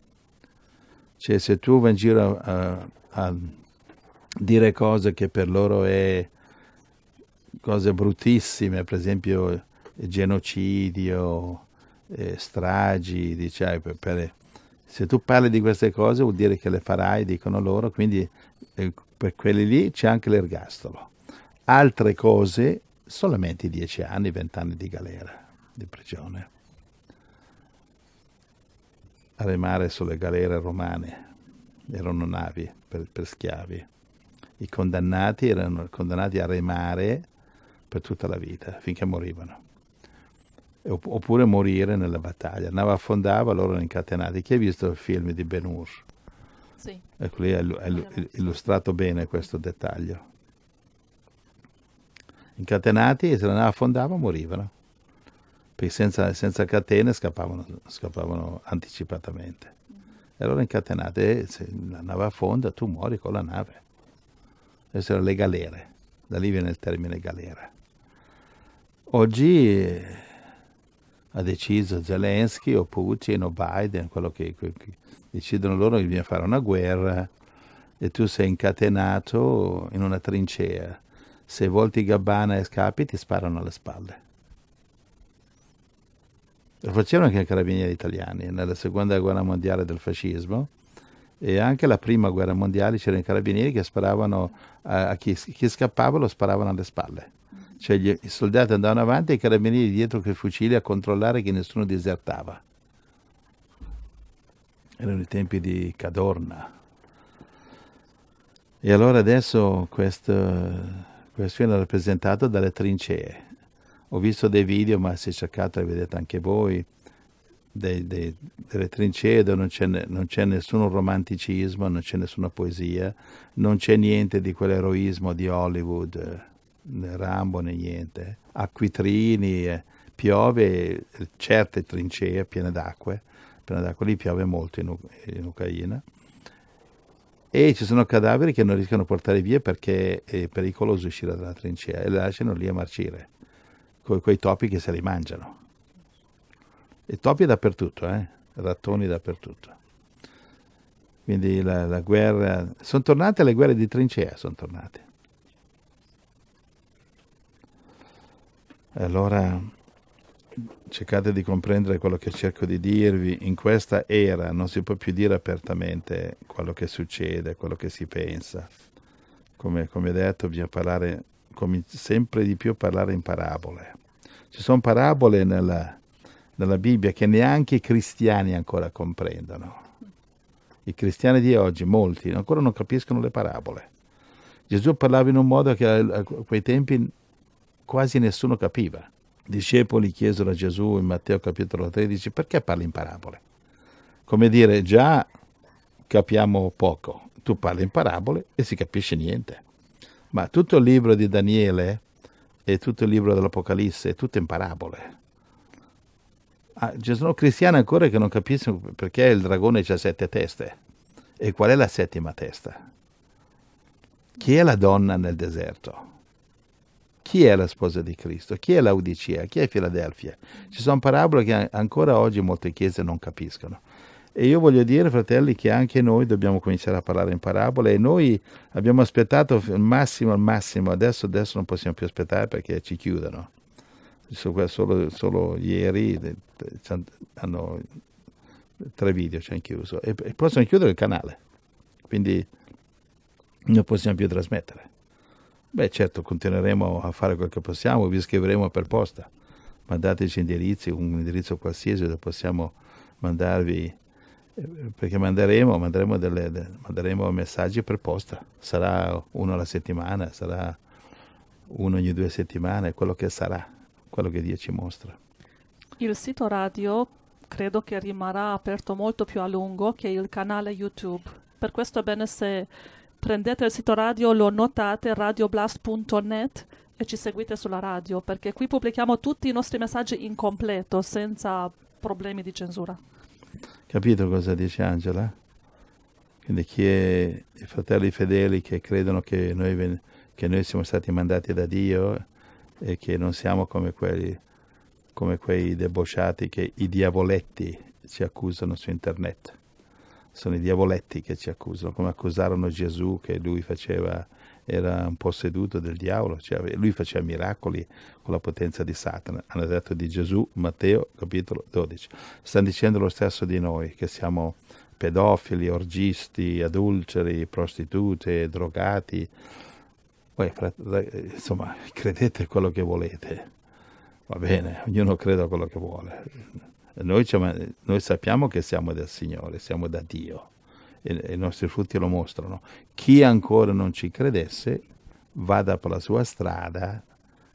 cioè, se tu vai in giro a, a dire cose che per loro è cose bruttissime, per esempio eh, genocidio, eh, stragi, diciamo, per, per, se tu parli di queste cose vuol dire che le farai, dicono loro, quindi eh, per quelli lì c'è anche l'ergastolo. Altre cose solamente 10 anni, 20 anni di galera, di prigione a remare sulle galere romane, erano navi per, per schiavi. I condannati erano condannati a remare per tutta la vita, finché morivano oppure morire nella battaglia. Nava affondava, loro erano incatenati. Chi ha visto il film di Ben Hur? Sì. Ecco lì è, illustrato bene questo dettaglio. Incatenati, se la nave affondava, morivano perché senza, senza catene scappavano, scappavano, anticipatamente. E allora incatenate, se la nave affonda, tu muori con la nave. Queste erano le galere, da lì viene il termine galera. Oggi eh, ha deciso Zelensky o Putin o Biden, quello che, che decidono loro che bisogna fare una guerra e tu sei incatenato in una trincea. Se volti gabbana e scappi ti sparano alle spalle lo facevano anche i carabinieri italiani nella seconda guerra mondiale del fascismo e anche la prima guerra mondiale c'erano i carabinieri che sparavano a, a chi, chi, scappava lo sparavano alle spalle. Cioè gli, i soldati andavano avanti e i carabinieri dietro con i fucili a controllare che nessuno disertava. Erano i tempi di Cadorna. E allora adesso questo, questo viene rappresentato dalle trincee ho visto dei video, ma se cercate li vedete anche voi, dei, dei, delle trincee dove non c'è, non c'è nessun romanticismo, non c'è nessuna poesia, non c'è niente di quell'eroismo di Hollywood, eh, né Rambo né niente. Acquitrini, eh, piove, eh, certe trincee piene d'acqua, piene d'acqua, lì piove molto in, in Ucraina e ci sono cadaveri che non riescono a portare via perché è pericoloso uscire dalla trincea e lasciano lì a marcire con quei topi che se li mangiano. E topi dappertutto, eh? rattoni dappertutto. Quindi la, la guerra... Sono tornate le guerre di trincea, sono tornate. Allora cercate di comprendere quello che cerco di dirvi. In questa era non si può più dire apertamente quello che succede, quello che si pensa. Come, come detto, bisogna parlare, sempre di più parlare in parabole. Ci sono parabole nella, nella Bibbia che neanche i cristiani ancora comprendono. I cristiani di oggi, molti, ancora non capiscono le parabole. Gesù parlava in un modo che a quei tempi quasi nessuno capiva. I discepoli chiesero a Gesù in Matteo capitolo 13 perché parli in parabole? Come dire, già capiamo poco, tu parli in parabole e si capisce niente. Ma tutto il libro di Daniele e tutto il libro dell'Apocalisse, è tutto in parabole. Ah, ci sono cristiani ancora che non capiscono perché il dragone ha sette teste e qual è la settima testa. Chi è la donna nel deserto? Chi è la sposa di Cristo? Chi è l'Audicea? Chi è Filadelfia? Ci sono parabole che ancora oggi molte chiese non capiscono. E io voglio dire, fratelli, che anche noi dobbiamo cominciare a parlare in parabole e noi abbiamo aspettato il massimo, il massimo, adesso, adesso non possiamo più aspettare perché ci chiudono. Solo, solo ieri hanno tre video ci hanno chiuso e, e possono chiudere il canale, quindi non possiamo più trasmettere. Beh certo, continueremo a fare quel che possiamo, vi scriveremo per posta, mandateci indirizzi, un indirizzo qualsiasi dove possiamo mandarvi eh, perché manderemo, manderemo, delle, de, manderemo messaggi per posta, sarà uno alla settimana, sarà uno ogni due settimane, quello che sarà, quello che Dio ci mostra. Il sito radio credo che rimarrà aperto molto più a lungo che il canale YouTube, per questo è bene se prendete il sito radio, lo notate radioblast.net e ci seguite sulla radio, perché qui pubblichiamo tutti i nostri messaggi in completo, senza problemi di censura. Capito cosa dice Angela? Quindi chi è i fratelli fedeli che credono che noi, che noi siamo stati mandati da Dio e che non siamo come, quelli, come quei debosciati che i diavoletti ci accusano su internet. Sono i diavoletti che ci accusano, come accusarono Gesù che lui faceva era un posseduto del diavolo, cioè lui faceva miracoli con la potenza di Satana. Hanno detto di Gesù, Matteo capitolo 12. Stanno dicendo lo stesso di noi, che siamo pedofili, orgisti, adulteri, prostitute, drogati. Poi, insomma, credete quello che volete. Va bene, ognuno creda quello che vuole. Noi, noi sappiamo che siamo del Signore, siamo da Dio e i nostri frutti lo mostrano. Chi ancora non ci credesse vada per la sua strada,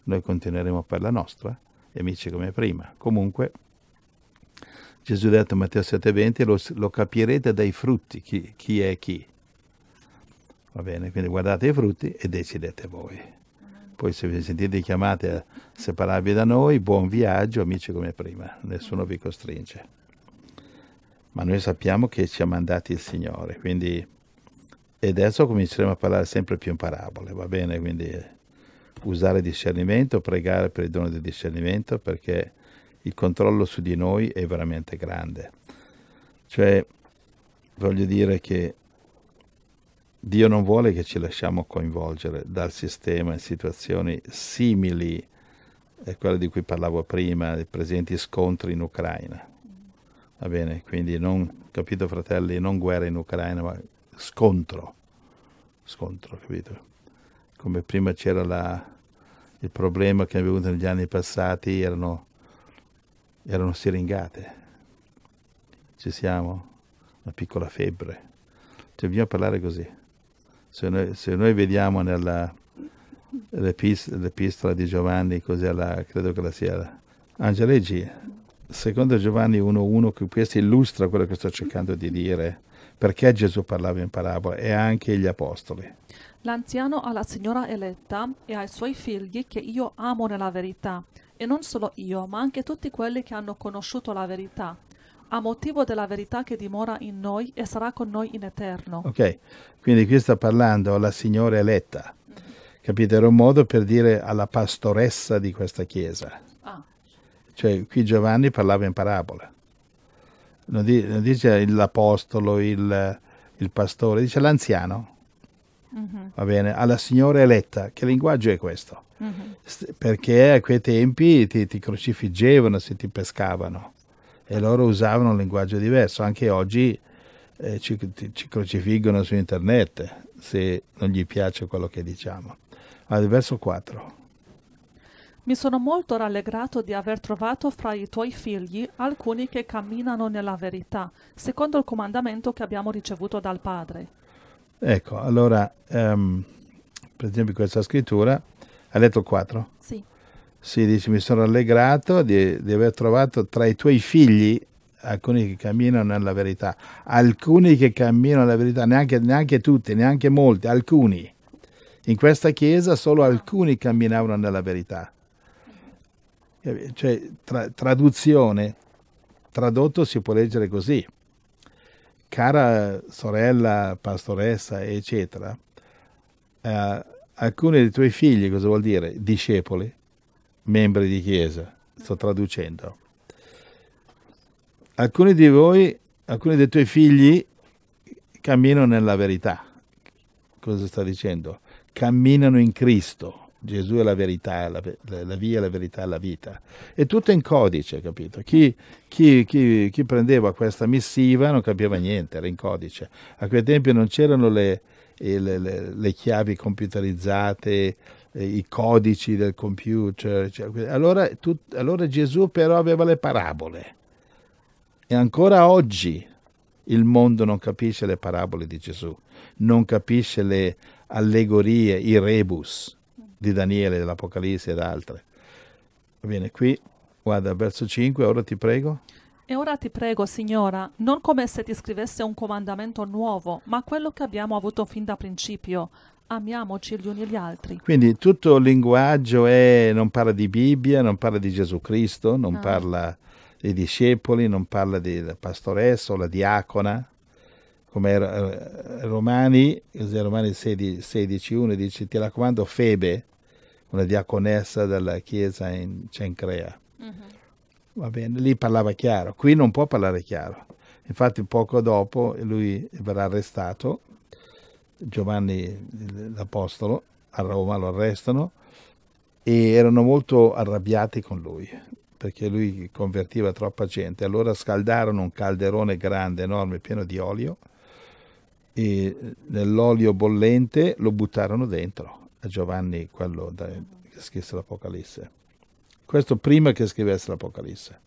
noi continueremo per la nostra, amici come prima. Comunque, Gesù ha detto a Matteo 7,20, lo, lo, capirete dai frutti chi, chi, è chi. Va bene, quindi guardate i frutti e decidete voi. Poi se vi sentite chiamate a separarvi da noi, buon viaggio, amici come prima, nessuno vi costringe ma noi sappiamo che ci ha mandati il Signore, quindi e adesso cominceremo a parlare sempre più in parabole, va bene? Quindi usare discernimento, pregare per il dono del discernimento, perché il controllo su di noi è veramente grande. Cioè, voglio dire che Dio non vuole che ci lasciamo coinvolgere dal sistema in situazioni simili a quelle di cui parlavo prima, i presenti scontri in Ucraina Va bene, quindi non, capito fratelli, non guerra in Ucraina, ma scontro, scontro, capito? Come prima c'era la, il problema che abbiamo avuto negli anni passati, erano, erano siringate. Ci siamo? Una piccola febbre. Cioè, bisogna parlare così. Se noi, se noi vediamo nella, l'epistola di Giovanni, così alla, credo che la sia Angeleggi, secondo Giovanni 1.1, questo illustra quello che sto cercando di dire, perché Gesù parlava in parabola e anche gli apostoli. L'anziano alla signora eletta e ai suoi figli che io amo nella verità, e non solo io, ma anche tutti quelli che hanno conosciuto la verità, a motivo della verità che dimora in noi e sarà con noi in eterno. Ok, quindi qui sta parlando alla signora eletta. Mm-hmm. Capite? Era un modo per dire alla pastoressa di questa chiesa. Ah. Cioè, qui Giovanni parlava in parabola. Non, di, non dice l'apostolo, il, il, pastore, dice l'anziano. Uh-huh. Va bene, alla signora eletta. Che linguaggio è questo? Uh-huh. Perché a quei tempi ti, ti crocifiggevano se ti pescavano e loro usavano un linguaggio diverso. Anche oggi eh, ci, ci, crocifiggono su internet se non gli piace quello che diciamo. Ma il verso 4. Mi sono molto rallegrato di aver trovato fra i tuoi figli alcuni che camminano nella verità, secondo il comandamento che abbiamo ricevuto dal Padre. Ecco, allora, um, per esempio questa scrittura, hai letto il 4? Sì. Sì, dice, mi sono rallegrato di, di aver trovato tra i tuoi figli alcuni che camminano nella verità, alcuni che camminano nella verità, neanche, neanche tutti, neanche molti, alcuni. In questa chiesa solo alcuni camminavano nella verità. Eh, cioè, tra, traduzione, tradotto si può leggere così. Cara sorella, pastoressa, eccetera, eh, alcuni dei tuoi figli, cosa vuol dire? Discepoli, membri di chiesa, sto traducendo. Alcuni di voi, alcuni dei tuoi figli camminano nella verità. Cosa sta dicendo? Camminano in Cristo Gesù è la verità, la, la via, la verità, la vita. E tutto in codice, capito? Chi, chi, chi, chi, prendeva questa missiva non capiva niente, era in codice. A quei tempi non c'erano le, eh, le, le, le chiavi computerizzate, eh, i codici del computer. Cioè, allora, tut, allora Gesù però aveva le parabole. E ancora oggi il mondo non capisce le parabole di Gesù, non capisce le allegorie, i rebus di Daniele, dell'Apocalisse ed altre. Va bene, qui guarda, verso 5, ora ti prego. E ora ti prego, Signora, non come se ti scrivesse un comandamento nuovo, ma quello che abbiamo avuto fin da principio. Amiamoci gli uni gli altri. Quindi tutto il linguaggio è, non parla di Bibbia, non parla di Gesù Cristo, non ah. parla dei discepoli, non parla del pastoressa o la diacona, come eh, Romani, Romani 16, 16, 1 dice, ti raccomando Febe, una diaconessa della chiesa in Cencrea. Uh-huh. Va bene, lì parlava chiaro, qui non può parlare chiaro. Infatti poco dopo lui verrà arrestato, Giovanni l'Apostolo, a Roma lo arrestano e erano molto arrabbiati con lui perché lui convertiva troppa gente. Allora scaldarono un calderone grande, enorme, pieno di olio e nell'olio bollente lo buttarono dentro a Giovanni, quello da, che scrisse l'Apocalisse. Questo prima che scrivesse l'Apocalisse.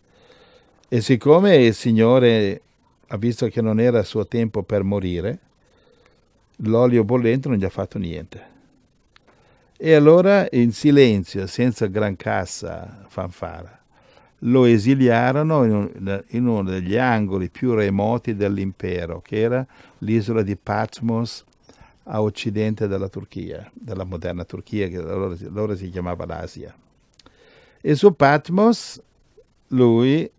E siccome il Signore ha visto che non era il suo tempo per morire, l'olio bollente non gli ha fatto niente. E allora in silenzio, senza gran cassa fanfara, lo esiliarono in uno degli angoli più remoti dell'impero, che era l'isola di Patmos, a occidente della Turchia, della moderna Turchia che allora, allora si chiamava l'Asia. E su Patmos lui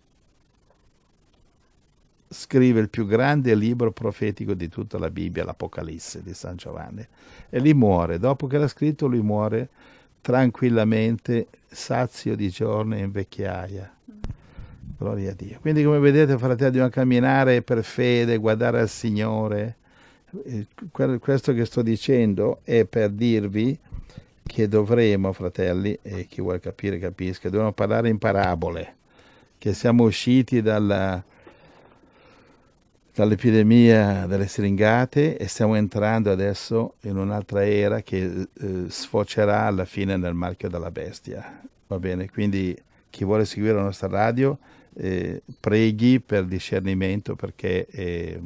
scrive il più grande libro profetico di tutta la Bibbia, l'Apocalisse di San Giovanni. E lì muore, dopo che l'ha scritto lui muore tranquillamente, sazio di giorni in vecchiaia. Gloria a Dio. Quindi come vedete fratello, dobbiamo camminare per fede, guardare al Signore, questo che sto dicendo è per dirvi che dovremo, fratelli, e chi vuole capire capisca, dobbiamo parlare in parabole, che siamo usciti dalla, dall'epidemia delle siringate e stiamo entrando adesso in un'altra era che eh, sfocerà alla fine nel marchio della bestia. Va bene, quindi chi vuole seguire la nostra radio eh, preghi per discernimento perché... Eh,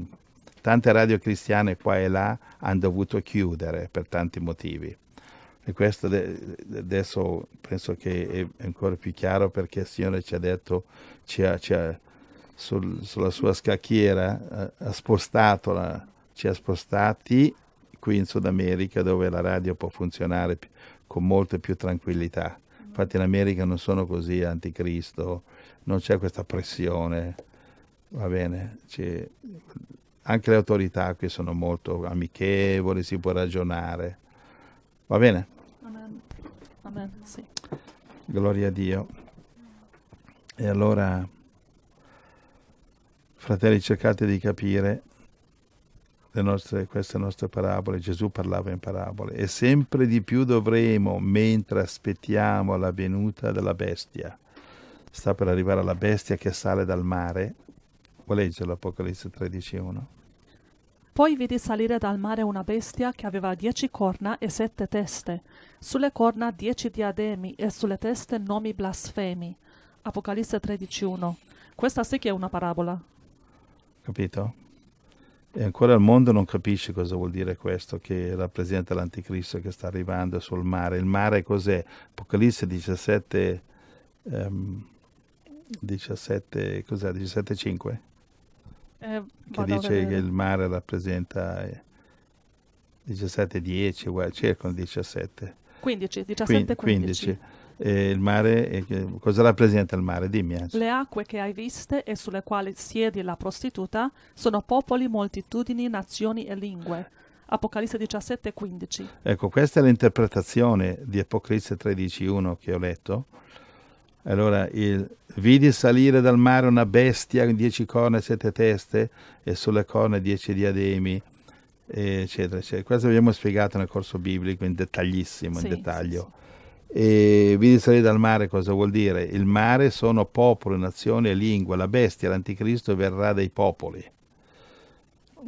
Tante radio cristiane qua e là hanno dovuto chiudere per tanti motivi. E questo adesso penso che è ancora più chiaro perché il Signore ci ha detto, ci ha, ci ha, sul, sulla sua scacchiera, ha, spostato la, ci ha spostati qui in Sud America dove la radio può funzionare con molta più tranquillità. Infatti in America non sono così anticristo, non c'è questa pressione, va bene, c'è, anche le autorità qui sono molto amichevoli, si può ragionare. Va bene? Amen. Amen. Sì. Gloria a Dio. E allora, fratelli, cercate di capire nostre, queste nostre parabole. Gesù parlava in parabole. E sempre di più dovremo, mentre aspettiamo la venuta della bestia, sta per arrivare la bestia che sale dal mare, può leggere l'Apocalisse 13.1. Poi vidi salire dal mare una bestia che aveva dieci corna e sette teste, sulle corna dieci diademi e sulle teste nomi blasfemi. Apocalisse 13.1. Questa sì che è una parabola. Capito? E ancora il mondo non capisce cosa vuol dire questo, che rappresenta l'anticristo che sta arrivando sul mare. Il mare cos'è? Apocalisse 17, um, 17, cos'è? 17, 5? Eh, che dice che il mare rappresenta 17, 10, circa un 17. 15, 17, 15. 15. Eh, il mare, eh, cosa rappresenta il mare? Dimmi. Anzi. Le acque che hai viste e sulle quali siedi la prostituta sono popoli, moltitudini, nazioni e lingue. Apocalisse 17, 15. Ecco, questa è l'interpretazione di Apocalisse 13, 1 che ho letto allora, il, vidi salire dal mare una bestia con dieci corna e sette teste e sulle corna dieci diademi, eccetera, eccetera. Questo abbiamo spiegato nel corso biblico in dettagliissimo, sì, in dettaglio. Sì, sì. E vidi salire dal mare cosa vuol dire? Il mare sono popolo, nazione e lingua, la bestia, l'anticristo verrà dai popoli.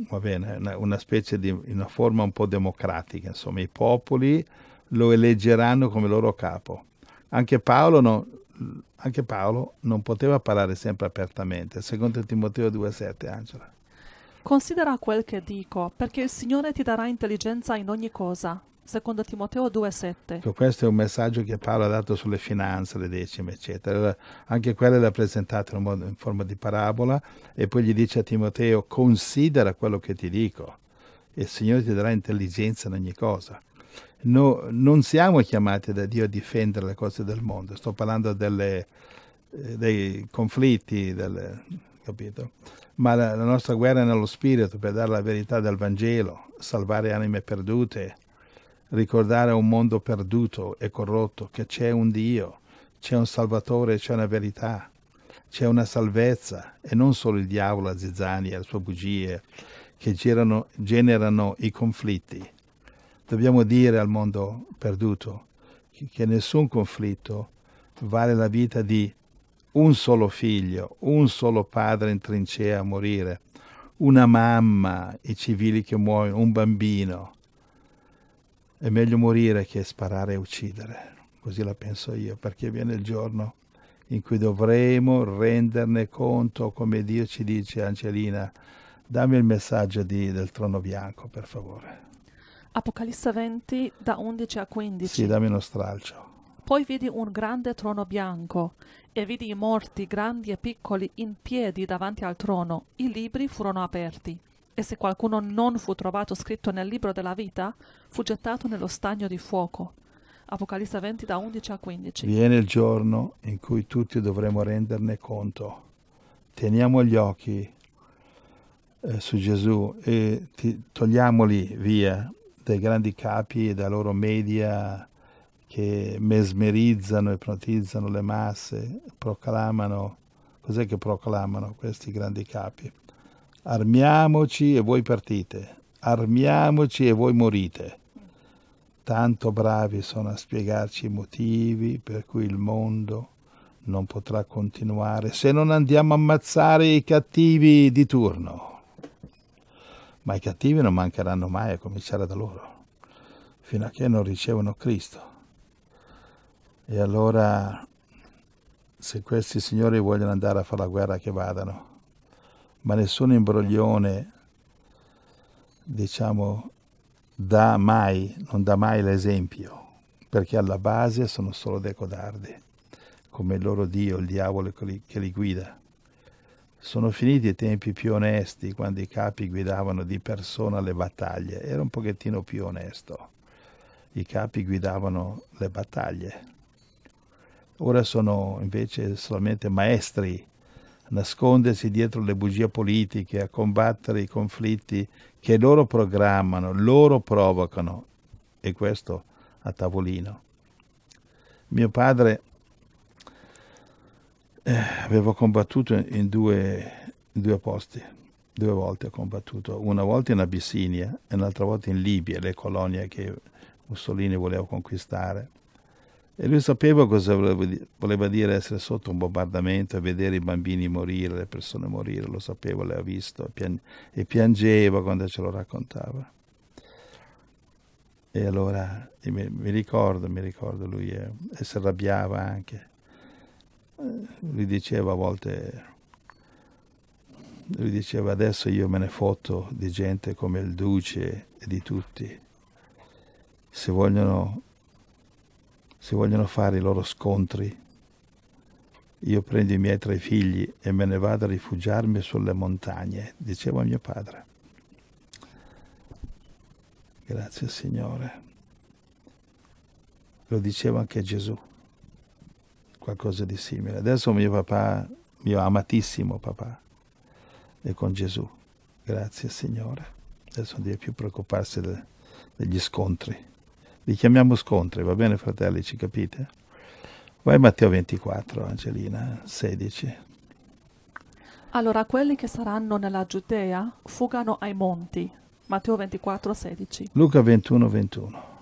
Va bene, una, una specie di una forma un po' democratica, insomma, i popoli lo eleggeranno come loro capo. Anche Paolo non, anche Paolo non poteva parlare sempre apertamente, secondo Timoteo 2,7 Angela. Considera quel che dico, perché il Signore ti darà intelligenza in ogni cosa, secondo Timoteo 2,7. Ecco, questo è un messaggio che Paolo ha dato sulle finanze, le decime, eccetera. Anche quelle le ha presentate in, forma di parabola e poi gli dice a Timoteo, considera quello che ti dico, e il Signore ti darà intelligenza in ogni cosa no, non siamo chiamati da Dio a difendere le cose del mondo, sto parlando delle, eh, dei conflitti, delle, capito? Ma la, la, nostra guerra è nello spirito per dare la verità del Vangelo, salvare anime perdute, ricordare un mondo perduto e corrotto che c'è un Dio, c'è un Salvatore, c'è una verità, c'è una salvezza e non solo il diavolo, la zizzania, le sue bugie che girano, generano i conflitti Dobbiamo dire al mondo perduto che nessun conflitto vale la vita di un solo figlio, un solo padre in trincea a morire, una mamma, i civili che muoiono, un bambino. È meglio morire che sparare e uccidere, così la penso io, perché viene il giorno in cui dovremo renderne conto, come Dio ci dice, Angelina, dammi il messaggio di, del trono bianco, per favore. Apocalisse 20 da 11 a 15. Sì, dammi uno stralcio. Poi vidi un grande trono bianco e vidi i morti, grandi e piccoli, in piedi davanti al trono. I libri furono aperti. E se qualcuno non fu trovato scritto nel libro della vita, fu gettato nello stagno di fuoco. Apocalisse 20 da 11 a 15. Viene il giorno in cui tutti dovremo renderne conto. Teniamo gli occhi eh, su Gesù e ti, togliamoli via dai grandi capi e da loro media che mesmerizzano, ipnotizzano le masse, proclamano, cos'è che proclamano questi grandi capi? Armiamoci e voi partite, armiamoci e voi morite. Tanto bravi sono a spiegarci i motivi per cui il mondo non potrà continuare se non andiamo a ammazzare i cattivi di turno ma i cattivi non mancheranno mai a cominciare da loro, fino a che non ricevono Cristo. E allora, se questi signori vogliono andare a fare la guerra, che vadano, ma nessun imbroglione, diciamo, dà mai, non dà mai l'esempio, perché alla base sono solo dei codardi, come il loro Dio, il diavolo che li, che li guida. Sono finiti i tempi più onesti quando i capi guidavano di persona le battaglie. Era un pochettino più onesto. I capi guidavano le battaglie. Ora sono invece solamente maestri a nascondersi dietro le bugie politiche, a combattere i conflitti che loro programmano, loro provocano. E questo a tavolino. Mio padre eh, avevo combattuto in due, in due posti, due volte ho combattuto, una volta in Abissinia e un'altra volta in Libia, le colonie che Mussolini voleva conquistare. E lui sapeva cosa voleva dire essere sotto un bombardamento e vedere i bambini morire, le persone morire, lo sapeva, l'ha visto e piangeva quando ce lo raccontava. E allora mi, ricordo, mi ricordo, lui eh, si arrabbiava anche lui diceva a volte, lui diceva adesso io me ne foto di gente come il duce e di tutti, se vogliono, se vogliono fare i loro scontri, io prendo i miei tre figli e me ne vado a rifugiarmi sulle montagne, diceva mio padre. Grazie Signore. Lo diceva anche Gesù qualcosa di simile. Adesso mio papà, mio amatissimo papà, è con Gesù. Grazie Signore. Adesso non deve più preoccuparsi de, degli scontri. Li chiamiamo scontri, va bene fratelli, ci capite? Vai Matteo 24, Angelina 16. Allora quelli che saranno nella Giudea fugano ai monti. Matteo 24, 16. Luca 21, 21.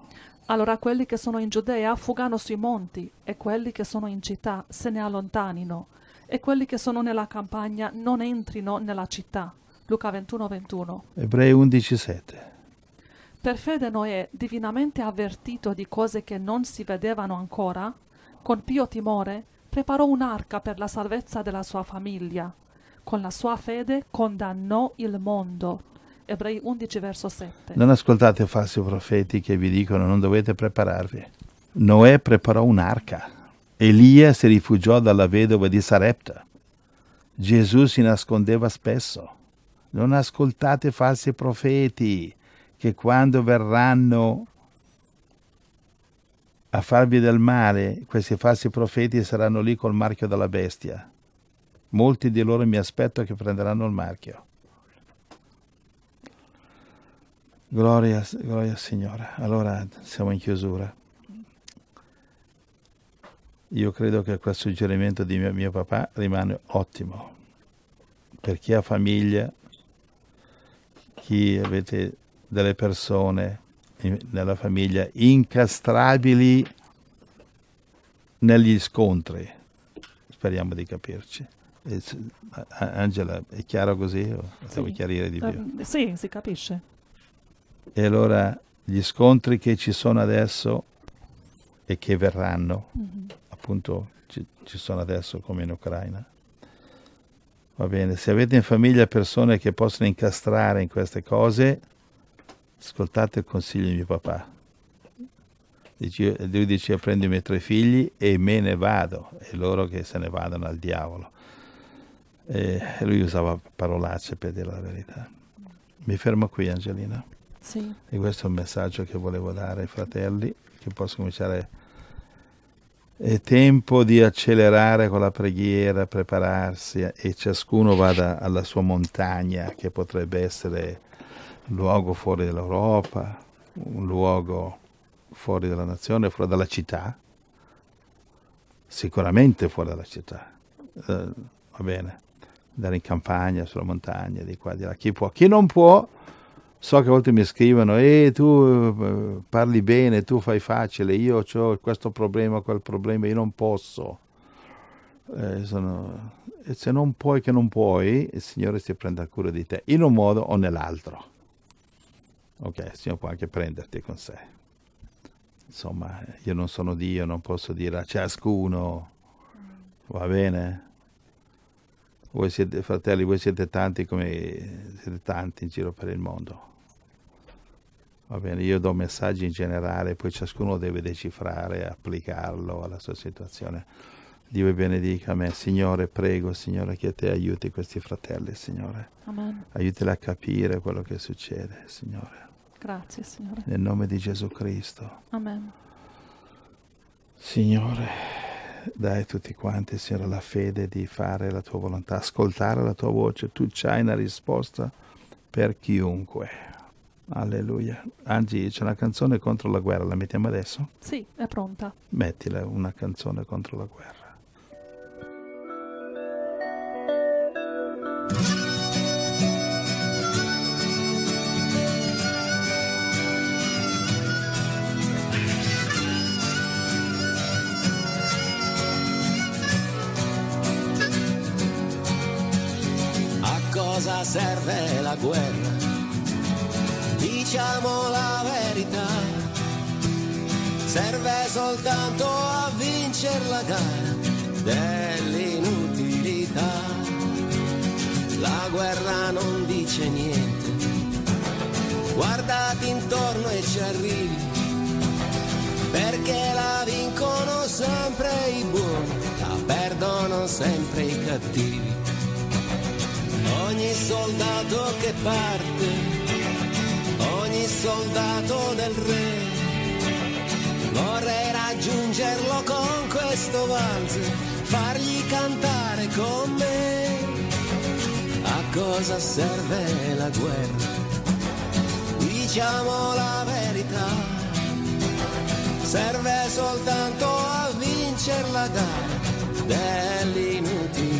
Allora quelli che sono in Giudea fugano sui monti e quelli che sono in città se ne allontanino e quelli che sono nella campagna non entrino nella città. Luca 21, 21. Ebrei 11, 7. Per fede Noè, divinamente avvertito di cose che non si vedevano ancora, con pio timore preparò un'arca per la salvezza della sua famiglia. Con la sua fede condannò il mondo Ebrei 11 verso 7. Non ascoltate falsi profeti che vi dicono non dovete prepararvi. Noè preparò un'arca. Elia si rifugiò dalla vedova di Sarepta. Gesù si nascondeva spesso. Non ascoltate falsi profeti che quando verranno a farvi del male, questi falsi profeti saranno lì col marchio della bestia. Molti di loro mi aspetto che prenderanno il marchio. Gloria, gloria al Signore. Allora siamo in chiusura. Io credo che quel suggerimento di mio, mio papà rimane ottimo. Per chi ha famiglia, chi avete delle persone nella famiglia incastrabili negli scontri, speriamo di capirci. Eh, Angela, è chiaro così? Devo sì. chiarire di più. Sì, si capisce. E allora gli scontri che ci sono adesso e che verranno, mm-hmm. appunto ci, ci sono adesso come in Ucraina. Va bene, se avete in famiglia persone che possono incastrare in queste cose, ascoltate il consiglio di mio papà. Dici, lui diceva prendi i miei tre figli e me ne vado, e loro che se ne vadano al diavolo. E lui usava parolacce per dire la verità. Mi fermo qui Angelina. Sì. E questo è un messaggio che volevo dare ai fratelli, che posso cominciare. È tempo di accelerare con la preghiera, prepararsi e ciascuno vada alla sua montagna, che potrebbe essere un luogo fuori dall'Europa, un luogo fuori dalla nazione, fuori dalla città, sicuramente fuori dalla città, eh, va bene, andare in campagna, sulla montagna, di qua, di là, chi può, chi non può, So che a volte mi scrivono, eh, tu eh, parli bene, tu fai facile, io ho questo problema, quel problema, io non posso. Eh, sono... E se non puoi che non puoi, il Signore si prenda cura di te, in un modo o nell'altro. Ok, il Signore può anche prenderti con sé. Insomma, io non sono Dio, non posso dire a ciascuno, va bene? voi siete fratelli, voi siete tanti come siete tanti in giro per il mondo. Va bene, io do messaggi in generale, poi ciascuno deve decifrare, applicarlo alla sua situazione. Dio vi benedica me. Signore, prego, Signore, che te aiuti questi fratelli, Signore. Amen. Aiutali a capire quello che succede, Signore. Grazie, Signore. Nel nome di Gesù Cristo. Amen. Signore, dai a tutti quanti, Signore, la fede di fare la tua volontà, ascoltare la tua voce. Tu c'hai una risposta per chiunque. Alleluia. Anzi, c'è una canzone contro la guerra, la mettiamo adesso? Sì, è pronta. Mettila una canzone contro la guerra. A cosa serve la guerra? diciamo la verità, serve soltanto a vincere la gara dell'inutilità. La guerra non dice niente, guardati intorno e ci arrivi, perché la vincono sempre i buoni, la perdono sempre i cattivi. Ogni soldato che parte soldato del re. Vorrei raggiungerlo con questo valzer, fargli cantare con me. A cosa serve la guerra? Diciamo la verità, serve soltanto a vincere la gara dell'inutile.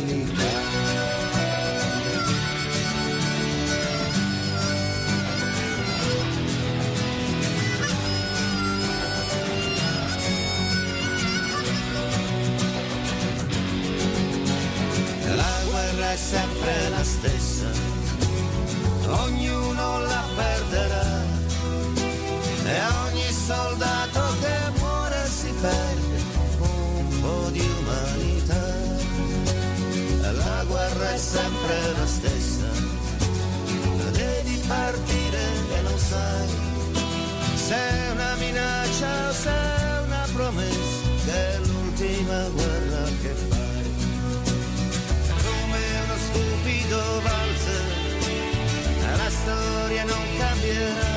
è sempre la stessa, ognuno la perderà e ogni soldato che muore si perde un po' di umanità. La guerra è sempre la stessa, devi partire e non sai se è una minaccia o se è una promessa che l'ultima guerra. storia non cambierà,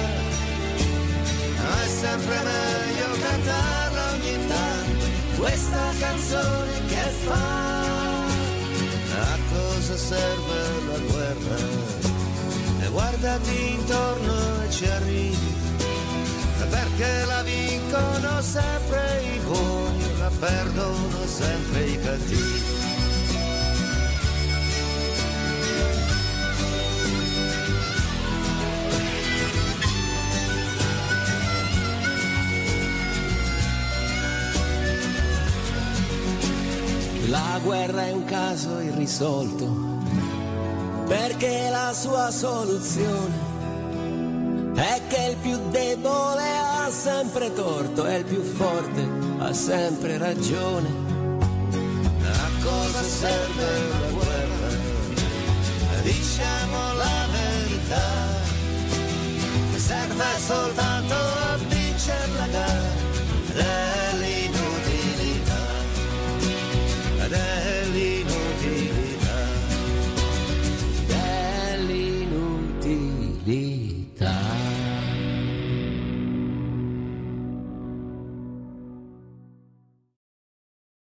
ma è sempre meglio cantarla ogni tanto, questa canzone che fa. A cosa serve la guerra? E guardati intorno e ci arrivi, perché la vincono sempre i buoni, la perdono sempre i cattivi. La guerra è un caso irrisolto, perché la sua soluzione è che il più debole ha sempre torto e il più forte ha sempre ragione. A cosa serve la guerra? Diciamo la verità, serve soltanto a vincere la gara.